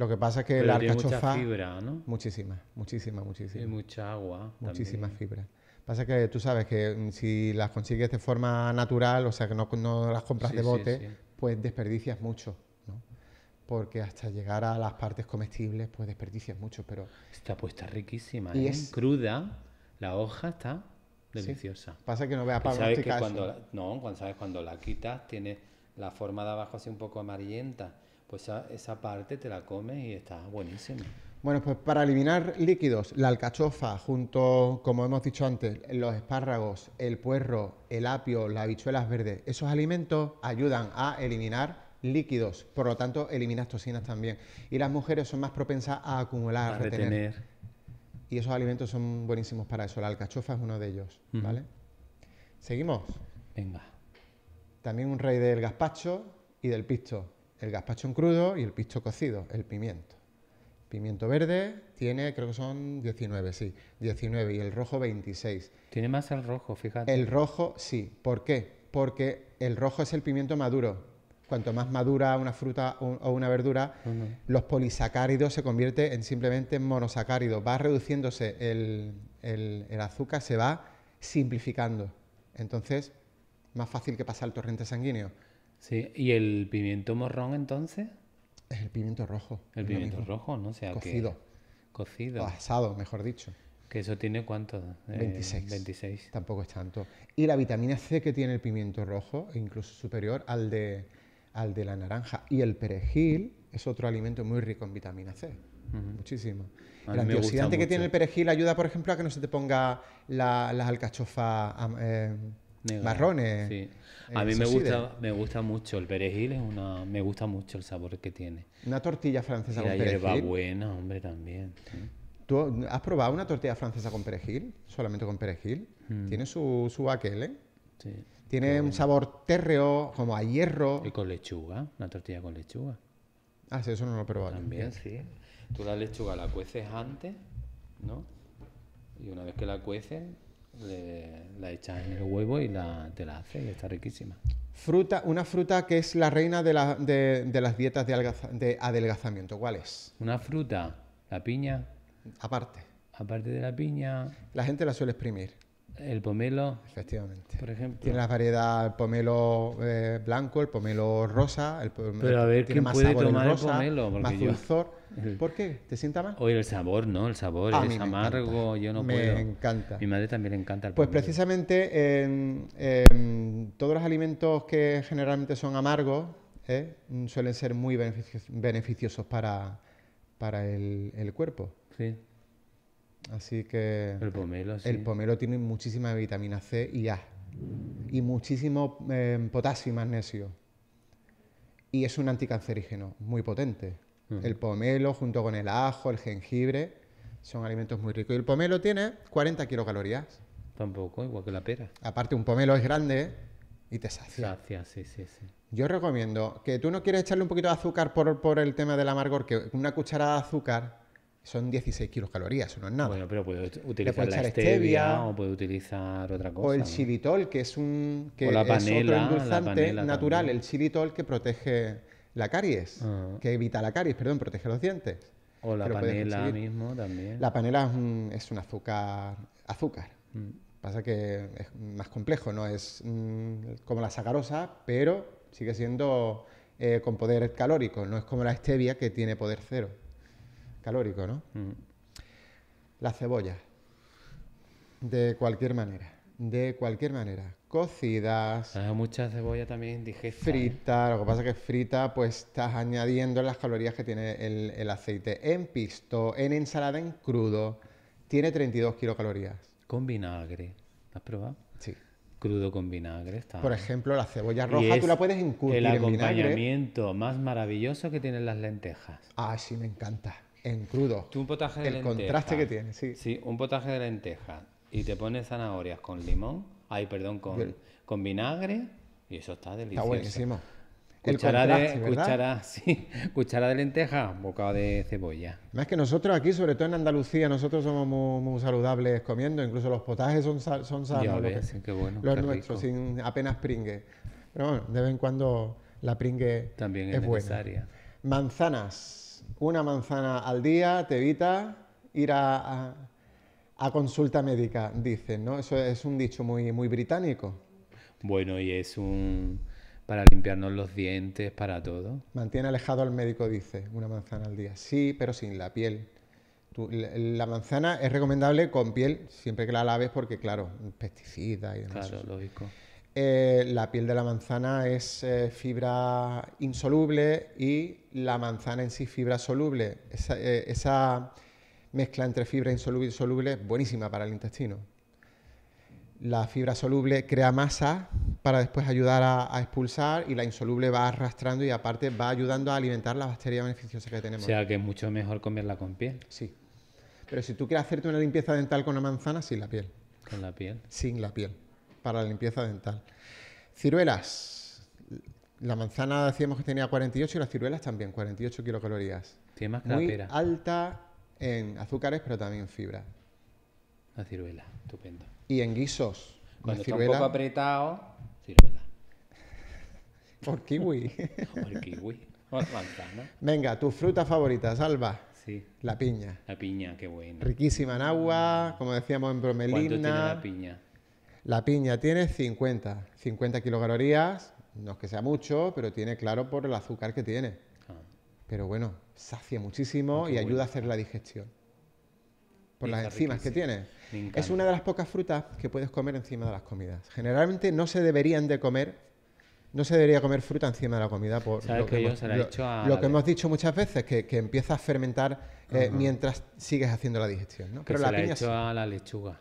Lo que pasa es que Pero la tiene Mucha fibra, ¿no? Muchísima, muchísima, muchísima. Y mucha agua. Muchísima fibra. Pasa que tú sabes que mm, si las consigues de forma natural, o sea que no, no las compras de bote, pues desperdicias mucho ¿no? porque hasta llegar a las partes comestibles pues desperdicias mucho, pero... Está puesta riquísima, y ¿eh? es cruda, la hoja está deliciosa. Pasa que no veas para cuando No, cuando sabes, cuando la quitas tiene la forma de abajo así un poco amarillenta pues esa, parte te la comes y está buenísima. Bueno, pues para eliminar líquidos, la alcachofa junto, como hemos dicho antes, los espárragos, el puerro, el apio, las habichuelas verdes, esos alimentos ayudan a eliminar líquidos, por lo tanto eliminas toxinas también. Y las mujeres son más propensas a acumular, a retener. Y esos alimentos son buenísimos para eso. La alcachofa es uno de ellos, ¿vale? Seguimos. Venga. También un rey del gazpacho y del pisto el gazpacho crudo y el pisto cocido, el pimiento. Pimiento verde tiene, creo que son 19, sí, 19 y el rojo 26. Tiene más el rojo, fíjate. El rojo, sí. ¿Por qué? Porque el rojo es el pimiento maduro. Cuanto más madura una fruta o una verdura, los polisacáridos se convierten en simplemente monosacáridos. Va reduciéndose el, el azúcar, se va simplificando. Entonces, más fácil que pasar el torrente sanguíneo. Sí, ¿y el pimiento morrón entonces? Es el pimiento rojo. El pimiento rojo, ¿no? sea, cocido. Cocido. asado, mejor dicho. ¿Que eso tiene cuánto? 26. Eh, 26. Tampoco es tanto. Y la vitamina C que tiene el pimiento rojo, e incluso superior al de, al de la naranja. Y el perejil es otro alimento muy rico en vitamina C. Muchísimo. la el antioxidante que tiene el perejil ayuda, por ejemplo, a que no se te ponga las alcachofas eh, Marrones. Eh, a mí me gusta, me gusta mucho el perejil, es una, me gusta mucho el sabor que tiene. Una tortilla francesa con perejil. La buena, hombre, también. ¿Tú has probado una tortilla francesa con perejil? Solamente con perejil. Mm. Tiene su, su aquel, ¿eh? Tiene un sabor térreo, como a hierro. Y con lechuga, una tortilla con lechuga. Ah, sí, eso no lo he probado. También, sí. Tú la lechuga la cueces antes, ¿no? Y una vez que la cueces, la echas en el huevo y la, te la hace y está riquísima. Fruta, una fruta que es la reina de, las dietas de, de, adelgazamiento, ¿cuál es? Una fruta, la piña. Aparte. Aparte de la piña. La gente la suele exprimir. El pomelo. Efectivamente. Por ejemplo. Tiene la variedad pomelo eh, blanco, el pomelo rosa. El pomelo, Pero a más puede el, pomelo? dulzor. ¿Por qué? ¿Te sienta mal? Oye, el sabor, ¿no? El sabor es amargo, yo no me puedo. Me encanta. Mi madre también encanta el pues pomelo. Pues precisamente todos los alimentos que generalmente son amargos ¿eh? suelen ser muy beneficiosos para, el, el cuerpo. Sí. Así que. El pomelo, sí. El pomelo tiene muchísima vitamina C y A. Y muchísimo em, potasio y magnesio. Y es un anticancerígeno muy potente. El pomelo, junto con el ajo, el jengibre, son alimentos muy ricos. Y el pomelo tiene 40 kilocalorías. Tampoco, igual que la pera. Aparte, un pomelo es grande y te sacia. Sacia, sí, sí, sí. Yo recomiendo que tú no quieres echarle un poquito de azúcar por, por el tema del amargor, que una cucharada de azúcar son 16 kilocalorías, no es nada. Bueno, pero puede utilizar la stevia, o puede utilizar otra cosa. O el xilitol, que es un es otro endulzante natural, el xilitol que protege la caries, ah. que evita la caries, perdón, protege los dientes. O la panela mismo también. La panela es un, azúcar, azúcar. Mm. Pasa que es más complejo, no es mm, como la sacarosa, pero sigue siendo eh, con poder calórico, no es como la stevia que tiene poder cero calórico, ¿no? La cebolla. De cualquier manera. De cualquier manera. Cocidas. Ah, mucha cebolla también Dije. ¿eh? Frita. Lo que pasa es que frita, pues estás añadiendo las calorías que tiene el, aceite. En pisto, en ensalada, en crudo. Tiene 32 kilocalorías. Con vinagre. has probado? Sí crudo con vinagre. Está. Por ejemplo, la cebolla roja tú la puedes incurrir el acompañamiento más maravilloso que tienen las lentejas. Ah, sí, me encanta en crudo. un potaje El contraste que tiene, sí. Sí, un potaje de lenteja y te pones zanahorias con limón, ay, perdón, con, con vinagre y eso está delicioso. Está buenísimo. cuchara, de, sí, de lenteja, bocado de cebolla. Más que nosotros aquí, sobre todo en Andalucía, nosotros somos muy, saludables comiendo, incluso los potajes son, sal, son sanos. Ves, bueno, los nuestros, sin apenas pringue. Pero bueno, de vez en cuando la pringue También es, buena. Necesaria. Manzanas una manzana al día te evita ir a, consulta médica, dicen, ¿no? Eso es un dicho muy, muy británico. Bueno, y es un para limpiarnos los dientes, para todo. Mantiene alejado al médico, dice, una manzana al día. Sí, pero sin la piel. la manzana es recomendable con piel, siempre que la laves, porque claro, pesticidas y demás. Claro, lógico. Eh, la piel de la manzana es eh, fibra insoluble y la manzana en sí fibra soluble. Esa, eh, mezcla entre fibra insoluble y soluble es buenísima para el intestino. La fibra soluble crea masa para después ayudar a, expulsar y la insoluble va arrastrando y aparte va ayudando a alimentar las bacterias beneficiosas que tenemos. O sea que es mucho mejor comerla con piel. Sí. Pero si tú quieres hacerte una limpieza dental con la manzana, sin la piel. Con la piel. Sin la piel para la limpieza dental. Ciruelas. La manzana decíamos que tenía 48 y las ciruelas también, 48 kilocalorías. Tiene más Muy alta en azúcares, pero también en fibra. La ciruela, estupendo. Y en guisos. Cuando ciruela... un poco apretado, ciruela. Por kiwi. Por kiwi. Venga, tu fruta favorita Salva. Sí. La piña. La piña, qué buena. Riquísima en agua, como decíamos en bromelina. ¿Cuánto tiene la piña? La piña tiene 50, 50 kilocalorías, no es que sea mucho, pero tiene claro por el azúcar que tiene. Ah. Pero bueno, sacia muchísimo ah, y ayuda a hacer la digestión. Por las enzimas que tiene. Es una de las pocas frutas que puedes comer encima de las comidas. Generalmente no se deberían de comer no se debería comer fruta encima de la comida por lo que, hemos, dicho muchas veces, que, que empieza a fermentar eh, mientras sigues haciendo la digestión. ¿no? Pero la, hecho a la lechuga.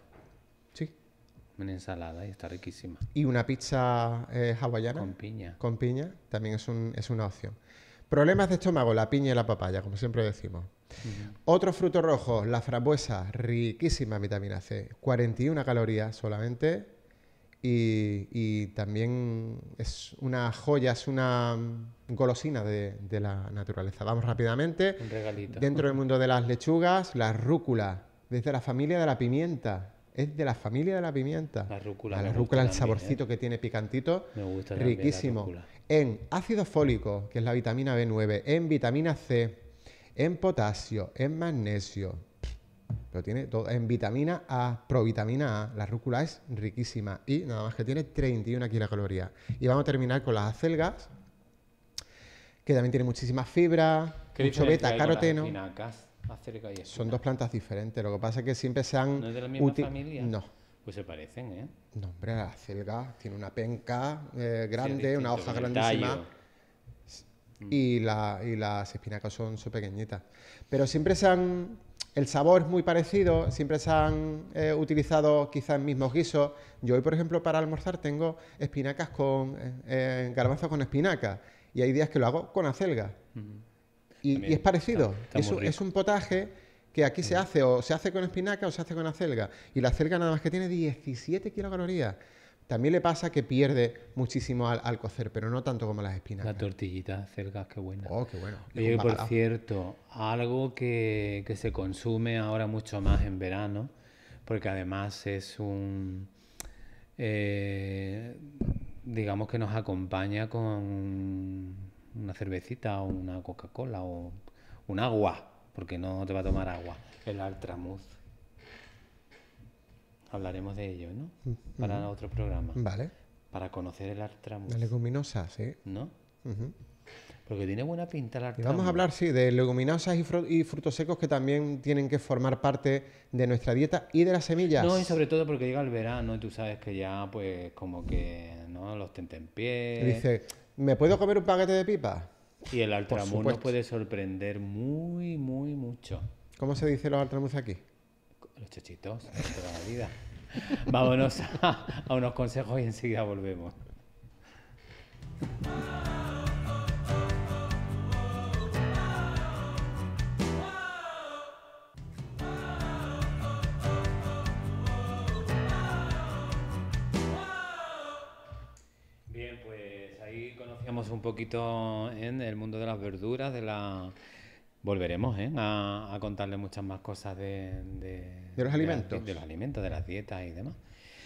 Una ensalada y está riquísima. Y una pizza eh, hawaiana. Con piña. Con piña también es, un, es una opción. Problemas de estómago, la piña y la papaya, como siempre decimos. Otro fruto rojo, la frambuesa, riquísima vitamina C, 41 calorías solamente. Y, también es una joya, es una mm, golosina de, de, la naturaleza. Vamos rápidamente. Un regalito. Dentro del mundo de las lechugas, la rúcula desde la familia de la pimienta, es de la familia de la pimienta. La rúcula. Ah, la, rúcula, el saborcito ¿eh? que tiene picantito. Me gusta. Riquísimo. en ácido fólico, que es la vitamina B9, en vitamina C, en potasio, en magnesio. Lo tiene todo. En vitamina A, provitamina A, la rúcula es riquísima. Y nada más que tiene 31 kilocalorías. Y vamos a terminar con las acelgas, que también tiene muchísimas fibra, mucho beta caroteno. Son dos plantas diferentes, lo que pasa es que siempre se han... ¿No es de la misma familia? No. Pues se parecen, ¿eh? No, hombre, la acelga tiene una penca eh, grande, una hoja grandísima. Mm. Y, las espinacas son súper pequeñitas. Pero siempre se han el sabor es muy parecido, siempre se han eh, utilizado quizás mismos guisos. Yo hoy, por ejemplo, para almorzar tengo espinacas con eh, garbanzos con espinaca y hay días que lo hago con acelga. Y, es parecido. es, un potaje que aquí se mm. hace o se hace con espinaca o se hace con acelga. Y la acelga nada más que tiene 17 kilocalorías. También le pasa que pierde muchísimo al, cocer, pero no tanto como las espinacas. La tortillita de acelgas, qué buena. Oh, qué bueno. Y por cierto, algo que, se consume ahora mucho más en verano, porque además es un... Eh, digamos que nos acompaña con una cervecita o una Coca-Cola o un agua, porque no te va a tomar agua. El Altramuz. Hablaremos de ello, ¿no? Mm, Para mm. otro programa. Vale. Para conocer el Altramuz. La leguminosa, sí. ¿eh? ¿No? Porque tiene buena pinta el Artramuz. vamos a hablar, sí, de leguminosas y, y, frutos secos que también tienen que formar parte de nuestra dieta y de las semillas. No, y sobre todo porque llega el verano y tú sabes que ya, pues, como que, ¿no? Los tentempiés. Dice, ¿Me puedo comer un paquete de pipa? Y el nos puede sorprender muy, muy mucho. ¿Cómo se dice los Altramuz aquí? Los chochitos, toda la vida. Vámonos a unos consejos y enseguida volvemos. un poquito en el mundo de las verduras, de la... Volveremos ¿eh? a, contarle muchas más cosas de, los alimentos. De, las dietas y demás.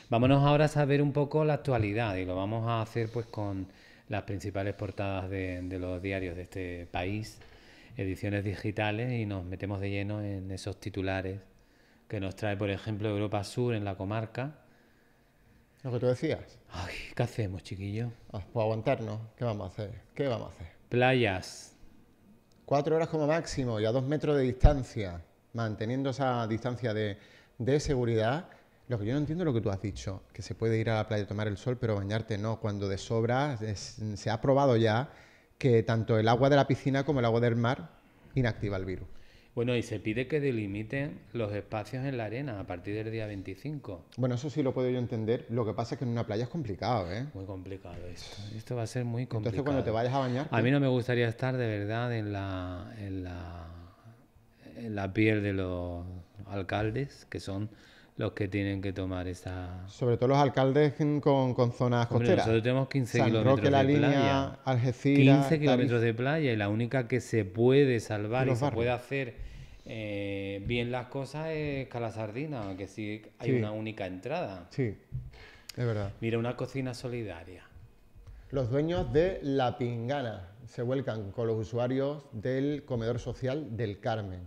Vámonos ahora a saber un poco la actualidad y lo vamos a hacer pues con las principales portadas de los diarios de este país, ediciones digitales y nos metemos de lleno en esos titulares que nos trae por ejemplo Europa Sur en la comarca, lo que tú decías. Ay, ¿qué hacemos, chiquillo? Ah, pues aguantarnos. ¿Qué vamos a hacer? ¿Qué vamos a hacer? Playas. Cuatro horas como máximo y a dos metros de distancia, manteniendo esa distancia de, seguridad. Lo que yo no entiendo lo que tú has dicho, que se puede ir a la playa a tomar el sol, pero bañarte no. Cuando de sobra se ha probado ya que tanto el agua de la piscina como el agua del mar inactiva el virus. Bueno, y se pide que delimiten los espacios en la arena a partir del día 25. Bueno, eso sí lo puedo yo entender. Lo que pasa es que en una playa es complicado, ¿eh? Muy complicado esto. Esto va a ser muy complicado. Entonces, cuando te vayas a bañar. A mí no me gustaría estar de verdad en la, en la, en la piel de los alcaldes, que son los que tienen que tomar esa... Sobre todo los alcaldes con, zonas costeras. Nosotros tenemos 15 kilómetros de la línea, playa. Algeciras, kilómetros de playa y la única que se puede salvar y, se puede hacer eh, bien las cosas es Calasardina, que sí hay una única entrada. Sí, es verdad. Mira, una cocina solidaria. Los dueños de La Pingana se vuelcan con los usuarios del comedor social del Carmen.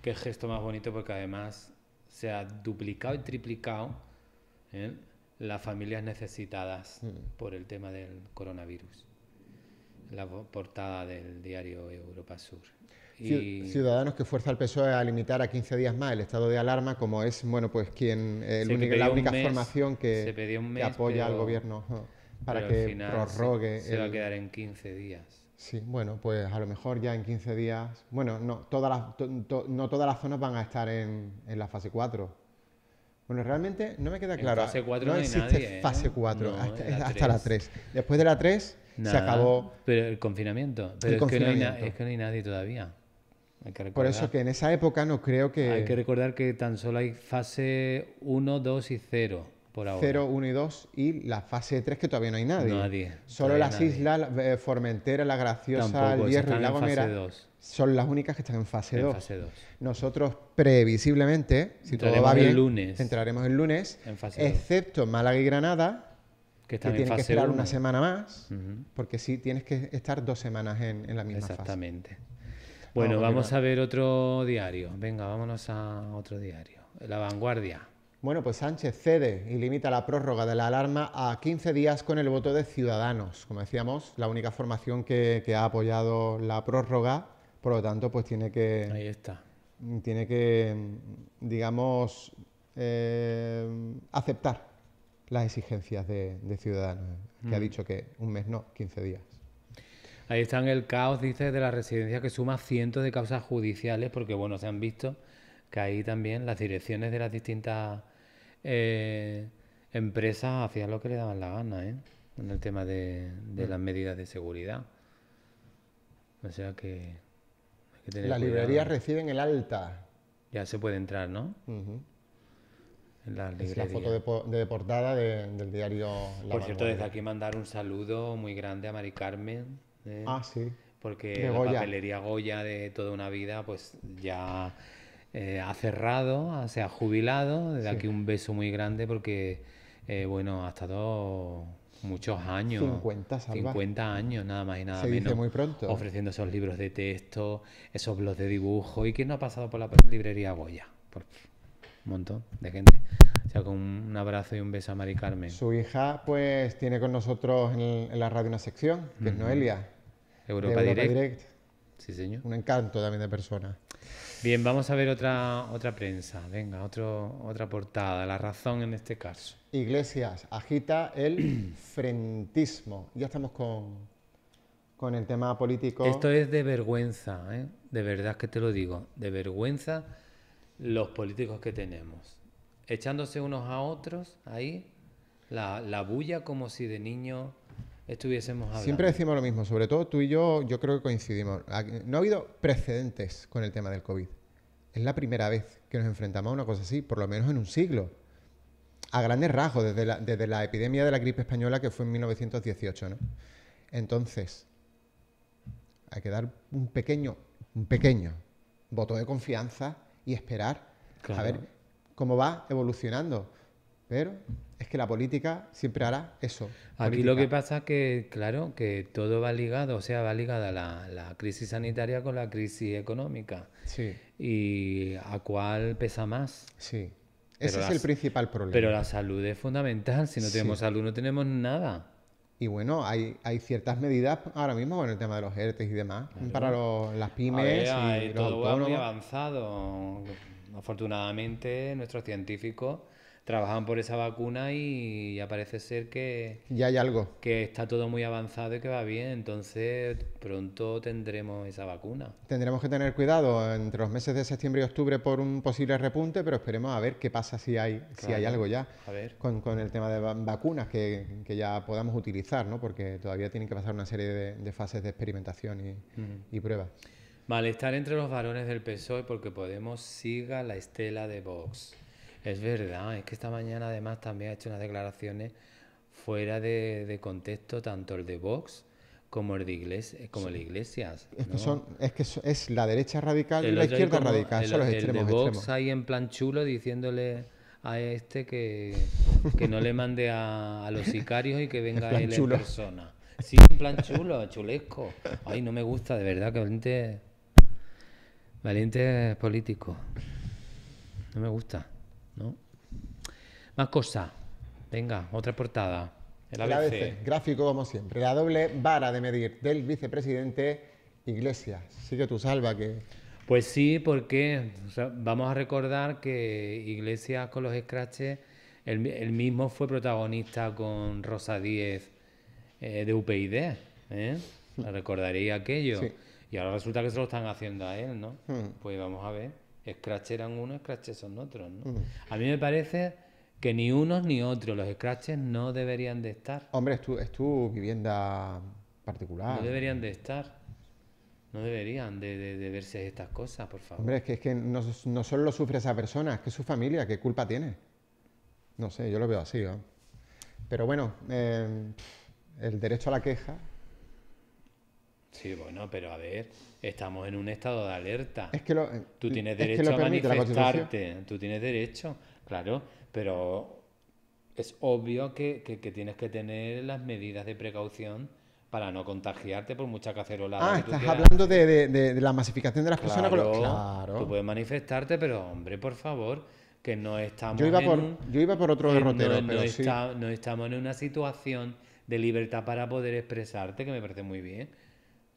Qué gesto más bonito porque además se ha duplicado y triplicado ¿eh? las familias necesitadas mm. por el tema del coronavirus. La portada del diario Europa Sur. Ciudadanos que fuerza al PSOE a limitar a 15 días más el estado de alarma, como es bueno pues quien eh, la única formación que, apoya al gobierno para que prorrogue. Se, se va a quedar en 15 días. Sí, bueno, pues a lo mejor ya en 15 días, bueno, no, todas las, no todas las zonas van a estar en, la fase 4. Bueno, realmente no me queda claro. fase 4 no, existe ¿eh? fase 4, hasta, la 3. Después de la 3 se acabó. Pero el confinamiento. es que no hay nadie todavía. Por eso que en esa época no creo que... Hay que recordar que tan solo hay fase 1, 2 y 0. 0, 1 y 2 y la fase 3 que todavía no hay nadie. Nadie. Solo las islas eh, Formentera, La Graciosa, El Hierro y La Gomera son las únicas que están en fase, 2. Nosotros previsiblemente, si todo va bien, el lunes. entraremos el lunes, en fase excepto Málaga y Granada, que, están que tienen que esperar una semana más, porque sí tienes que estar dos semanas en, la misma fase. Exactamente. Bueno, vamos a ver otro diario. Venga, vámonos a otro diario. La vanguardia. Bueno, pues Sánchez cede y limita la prórroga de la alarma a 15 días con el voto de Ciudadanos. Como decíamos, la única formación que, ha apoyado la prórroga, por lo tanto, pues tiene que... Ahí está. Tiene que, digamos, eh, aceptar las exigencias de, Ciudadanos, que ha mm. dicho que un mes no, 15 días. Ahí está en el caos, dice, de la residencia que suma cientos de causas judiciales, porque, bueno, se han visto que ahí también las direcciones de las distintas eh, empresas hacían lo que le daban la gana, ¿eh? en el tema de, mm. las medidas de seguridad. O sea que... La librería tener las librerías ¿eh? reciben el alta. Ya se puede entrar, ¿no? En la foto de, portada del diario La Por cierto, desde aquí mandar un saludo muy grande a Mari Carmen. ¿eh? Ah, sí. Porque la Goya. papelería Goya de toda una vida, pues ya eh, ha cerrado, se ha jubilado. De aquí un beso muy grande porque, eh, bueno, ha estado muchos años. 50, 50 años, nada más y nada se menos. muy pronto. Ofreciendo esos libros de texto, esos blogs de dibujo. ¿Y quién no ha pasado por la librería Goya? Por un montón de gente. O sea, con un abrazo y un beso a Mari Carmen. Su hija, pues, tiene con nosotros en, la radio una sección, que es Noelia. Europa, Direct. Direct. Sí, señor. Un encanto también de persona. Bien, vamos a ver otra, otra prensa. Venga, otro, otra portada. La razón en este caso. Iglesias agita el frentismo. Ya estamos con, el tema político. Esto es de vergüenza, ¿eh? de verdad que te lo digo. De vergüenza los políticos que tenemos. Echándose unos a otros ahí, la, la bulla como si de niño estuviésemos hablando. Siempre decimos lo mismo, sobre todo tú y yo, yo creo que coincidimos. Ah, no ha habido precedentes con el tema del COVID. Es la primera vez que nos enfrentamos a una cosa así, por lo menos en un siglo. A grandes rasgos, desde la, epidemia de la gripe española que fue en 1918. ¿no? Entonces, hay que dar un pequeño, un pequeño voto de confianza y esperar a ver cómo va evolucionando. Pero que la política siempre hará eso. Aquí lo que pasa es que, claro, que todo va ligado, o sea, va ligada la, crisis sanitaria con la crisis económica. Sí. ¿Y a cuál pesa más? Sí. Ese es el principal problema. Pero la salud es fundamental. Si no tenemos salud, no tenemos nada. Y bueno, hay, ciertas medidas ahora mismo con el tema de los ERTES y demás, para las pymes. todo va avanzado. Afortunadamente, nuestros científicos trabajan por esa vacuna y ya parece ser que... Ya hay algo. Que está todo muy avanzado y que va bien, entonces pronto tendremos esa vacuna. Tendremos que tener cuidado entre los meses de septiembre y octubre por un posible repunte, pero esperemos a ver qué pasa si hay, si hay algo ya Con, el tema de vacunas que, ya podamos utilizar, ¿no? porque todavía tienen que pasar una serie de, fases de experimentación y, pruebas. Vale, estar entre los varones del PSOE porque Podemos siga la estela de Vox. Es verdad, es que esta mañana además también ha hecho unas declaraciones fuera de, contexto, tanto el de Vox como el de Iglesias. Eh, como la Iglesia. es, que es, la derecha radical y la izquierda radical, son los extremos. de Vox extremos. ahí en plan chulo diciéndole a este que, no le mande a, los sicarios y que venga él en persona. Sí, en plan chulo, chulesco. Ay, no me gusta, de verdad, que valiente. Valiente político. No me gusta. Más cosas. Venga, otra portada. gráfico como siempre. La doble vara de medir del vicepresidente Iglesias. que tú, Salva, que... Pues sí, porque vamos a recordar que Iglesias con los escraches, el, mismo fue protagonista con Rosa Díez eh, de UPyD. ¿eh? Recordaría aquello. Y ahora resulta que se lo están haciendo a él, ¿no? Hmm. Pues vamos a ver. Scratch eran unos, scratches son otros. ¿no? A mí me parece que ni unos ni otros, los scratches no deberían de estar. Hombre, es tu, es tu vivienda particular. No deberían de estar. No deberían de, verse estas cosas, por favor. Hombre, es que, es que no, solo lo sufre esa persona, es que su familia, ¿qué culpa tiene? No sé, yo lo veo así. Pero bueno, eh, el derecho a la queja Sí, bueno, pero a ver, estamos en un estado de alerta. Es que lo, eh, tú tienes derecho a manifestarte, tú tienes derecho, claro, pero es obvio que, que, tienes que tener las medidas de precaución para no contagiarte por mucha cacerola. Ah, estás hablando de, la masificación de las personas. Con los... Claro. Tú puedes manifestarte, pero hombre, por favor, que no estamos. Yo iba, por, yo iba por otro derrotero, pero sí. no estamos en una situación de libertad para poder expresarte, que me parece muy bien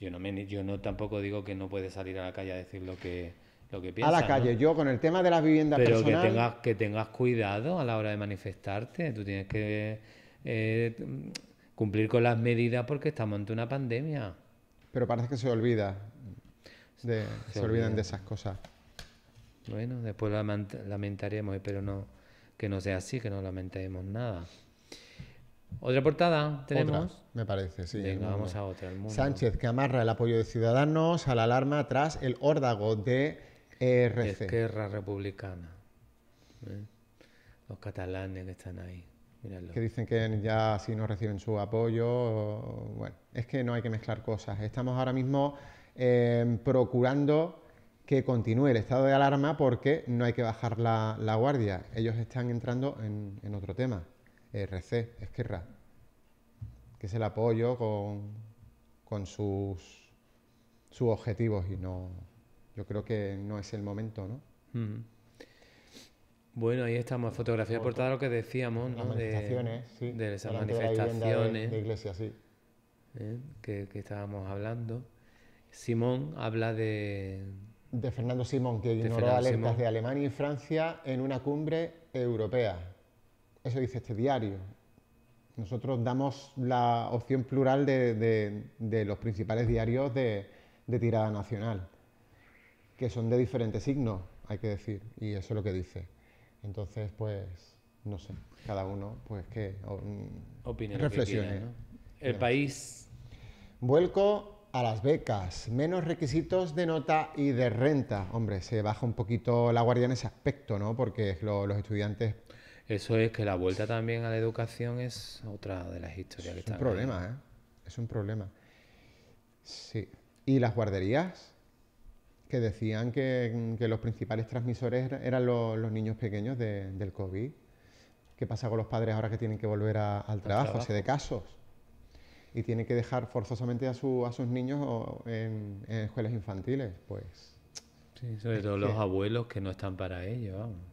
yo no, tampoco digo que no puedes salir a la calle a decir lo que, lo que piensas. A la calle, yo con el tema de las viviendas Pero que, tengas, que tengas cuidado a la hora de manifestarte. Tú tienes que eh, cumplir con las medidas porque estamos ante una pandemia. Pero parece que se olvida. se, olvidan de esas cosas. Bueno, después lamentaremos, eh, pero no, que no sea así, que no lamentemos nada. Otra portada tenemos. me parece, sí. vamos a otra. Sánchez que amarra el apoyo de Ciudadanos a la alarma tras el órdago de ERC. Esquerra Republicana. ¿Eh? Los catalanes que están ahí. Que dicen que ya si no reciben su apoyo. Bueno, es que no hay que mezclar cosas. Estamos ahora mismo em, procurando que continúe el estado de alarma porque no hay que bajar la, guardia. Ellos están entrando en otro tema. Eh, RC, Esquerra, que es el apoyo con, sus, sus, objetivos y no, yo creo que no es el momento, ¿no? Bueno, ahí estamos, fotografía por todo lo que decíamos, ¿no? Manifestaciones, sí, de esas manifestaciones. De, iglesia, sí. Eh, que, estábamos hablando. Simón habla de. De Fernando Simón, que ignoró alertas de Alemania y Francia en una cumbre europea eso dice este diario. Nosotros damos la opción plural de, los principales diarios de, tirada nacional, que son de diferentes signos, hay que decir, y eso es lo que dice. Entonces, pues, no sé, cada uno, pues, que mm, Reflexione. El país. Vuelco a las becas, menos requisitos de nota y de renta. Hombre, se baja un poquito la guardia en ese aspecto, ¿no? Porque los estudiantes eso es que la vuelta también a la educación es otra de las historias es que Es un problema, ¿eh? Es un problema. Sí. ¿Y las guarderías? Que decían que, los principales transmisores er-, eran los, niños pequeños del COVID. ¿Qué pasa con los padres ahora que tienen que volver al trabajo? ¿Se de casos. Y tienen que dejar forzosamente a, a sus niños en, escuelas infantiles, pues. Sí, sobre todo los abuelos que no están para ello, vamos.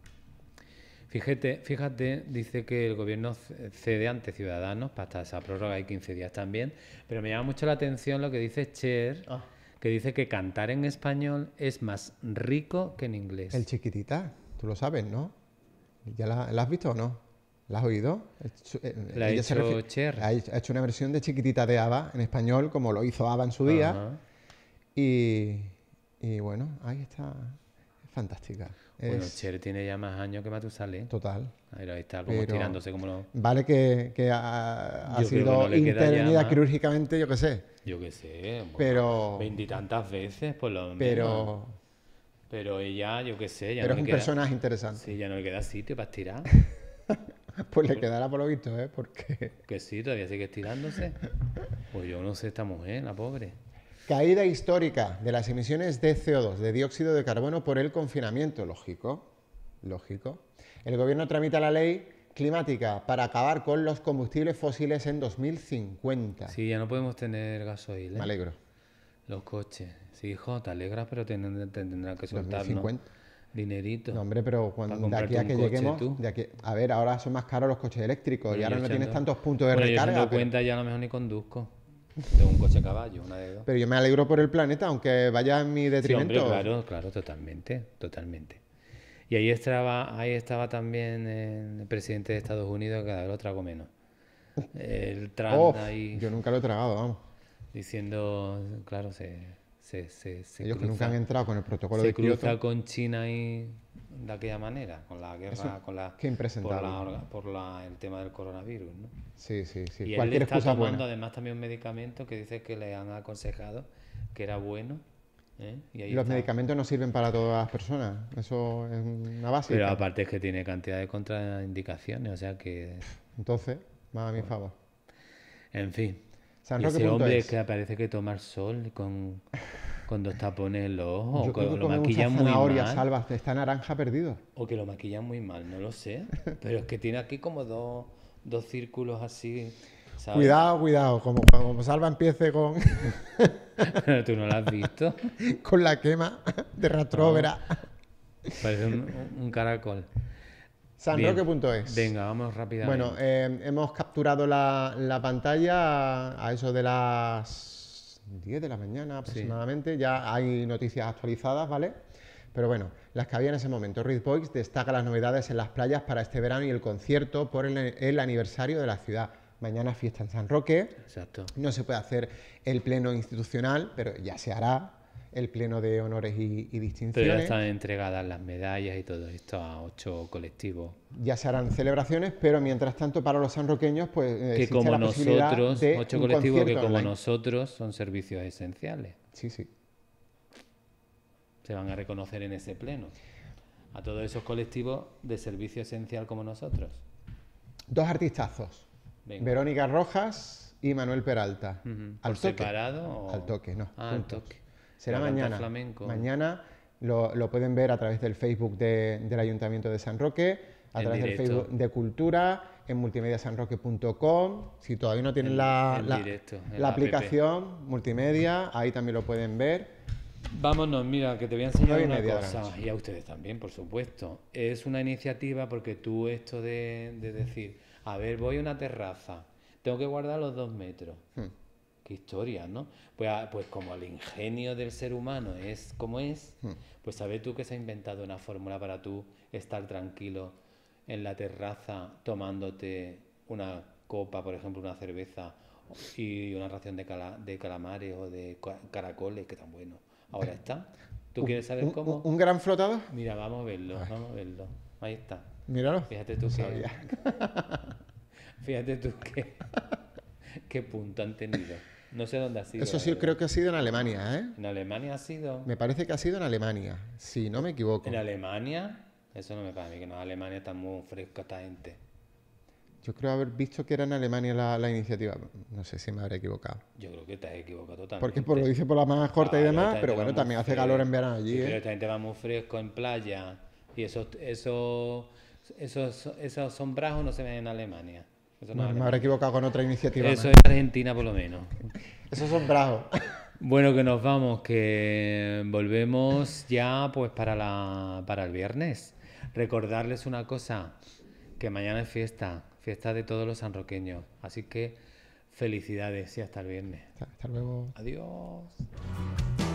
Fíjate, fíjate, dice que el gobierno cede ante Ciudadanos para esa prórroga y 15 días también, pero me llama mucho la atención lo que dice Cher, ah. que dice que cantar en español es más rico que en inglés. El chiquitita, tú lo sabes, ¿no? ¿Ya la, has visto o no? ¿La has oído? Eh, la ha hecho Cher. Ha hecho una versión de chiquitita de Ava en español, como lo hizo Ava en su día. y, y bueno, ahí está. Fantástica. Bueno, Cher tiene ya más años que Matusalén. Total. Ahí, ahí está, como estirándose como lo... Vale que, ha, sido intervenida quirúrgicamente, yo qué sé. Yo qué sé. Pero... Veintitantas veces, pues lo menos. Pero... Pero ella, yo qué sé... Ya pero es un personaje interesante. Sí, ya no le queda sitio para estirar. pues le quedará por lo visto, ¿eh? Porque... Que sí, todavía sigue estirándose. Pues yo no sé esta mujer, la pobre. Caída histórica de las emisiones de CO2, de dióxido de carbono, por el confinamiento, lógico, lógico. El gobierno tramita la ley climática para acabar con los combustibles fósiles en 2050. Sí, ya no podemos tener gasoil. ¿eh? Me alegro. Los coches. Sí, hijo, te alegras, pero tendrán que soltar dinerito. No, hombre, pero cuando, de aquí a que lleguemos, a ver, ahora son más caros los coches eléctricos y ahora no tienes tantos puntos de recarga. Yo pero... cuenta ya a lo mejor ni conduzco de un coche a caballo, una de dos. Pero yo me alegro por el planeta, aunque vaya en mi detrimento. claro, claro, totalmente, totalmente. Y ahí estaba, ahí estaba también eh, el presidente de Estados Unidos, que lo trago menos. El Trump Yo nunca lo he tragado, vamos. Diciendo, claro, se. Ellos que nunca han entrado con el protocolo de Se con China y de aquella manera, con la guerra, con la, qué por, la, por el tema del coronavirus. ¿no? Sí, sí, sí. Y Cualquier él está tomando además también un medicamento que dice que le han aconsejado que era bueno. ¿eh? Y Los medicamentos no sirven para todas las personas, eso es una base. Pero aparte es que tiene cantidad de contraindicaciones, o sea que... Entonces, más a mi favor. En fin. San Ese hombre es. que aparece que tomar sol con cuando está tapones los ojos, o que, lo maquillan muy mal. está naranja perdido. O que lo maquillan muy mal, no lo sé. Pero es que tiene aquí como dos, círculos así. Cuidado, cuidado, como, Salva empiece con. tú no lo has visto. con la quema de Ratróvera. Oh, parece un, un caracol. Sanroque.es. Venga, vamos rápidamente. Bueno, eh, hemos capturado la pantalla a eso de las 10 de la mañana aproximadamente, ya hay noticias actualizadas, ¿vale? Pero bueno, las que había en ese momento. Reed Boys destaca las novedades en las playas para este verano y el concierto por el, el aniversario de la ciudad. Mañana fiesta en San Roque. Exacto. No se puede hacer el pleno institucional, pero ya se hará, el pleno de honores y, distinciones. Pero ya están entregadas las medallas y todo esto a ocho colectivos. Ya se harán celebraciones, pero mientras tanto para los sanroqueños, pues eh, que como nosotros, de ocho colectivos que como nosotros son servicios esenciales. Sí, sí. Se van a reconocer en ese pleno a todos esos colectivos de servicio esencial como nosotros. Dos artistazos. Verónica Rojas y Manuel Peralta. al toque. Al toque, no. Ah, al toque. Será mañana. Mañana lo, pueden ver a través del Facebook del Ayuntamiento de San Roque, a través del Facebook de Cultura, en multimediasanroque.com. Si todavía no tienen la, la, aplicación multimedia, ahí también lo pueden ver. Vámonos, mira, que te voy a enseñar una cosa, y a ustedes también, por supuesto. Es una iniciativa porque tú esto de, decir, a ver, voy a una terraza, tengo que guardar los dos metros. Hmm historia, ¿no? Pues, ah, pues como el ingenio del ser humano es como es, hmm. pues sabes tú que se ha inventado una fórmula para tú estar tranquilo en la terraza tomándote una copa, por ejemplo, una cerveza y una ración de, calamares o de caracoles, que tan bueno. Ahora está. ¿Tú quieres saber cómo? ¿Un, gran flotado? Mira, vamos a verlo, vamos a verlo. Ahí está. Míralo. Fíjate tú que... Fíjate tú qué punto han tenido. No sé dónde ha sido. Eso sí, creo que ha sido en Alemania, ¿eh? En Alemania ha sido. Me parece que ha sido en Alemania, si no me equivoco. ¿En Alemania? Eso no me parece, a mí, que no, Alemania está muy fresco esta gente. Yo creo haber visto que era en Alemania la, iniciativa. No sé si me habré equivocado. Yo creo que te has equivocado totalmente. Porque por lo dice por la más cortas y demás, pero bueno, también hace calor en verano allí. Pero ¿eh? esta gente va muy fresco en playa. Y esos, eso esos, esos sombrajos no se ven en Alemania me habré equivocado con otra iniciativa. Eso es Argentina, por lo menos. Eso son bravos. Bueno, que nos vamos, que volvemos ya pues para, la, para el viernes. Recordarles una cosa, que mañana es fiesta, fiesta de todos los sanroqueños. Así que felicidades y hasta el viernes. hasta luego. Adiós.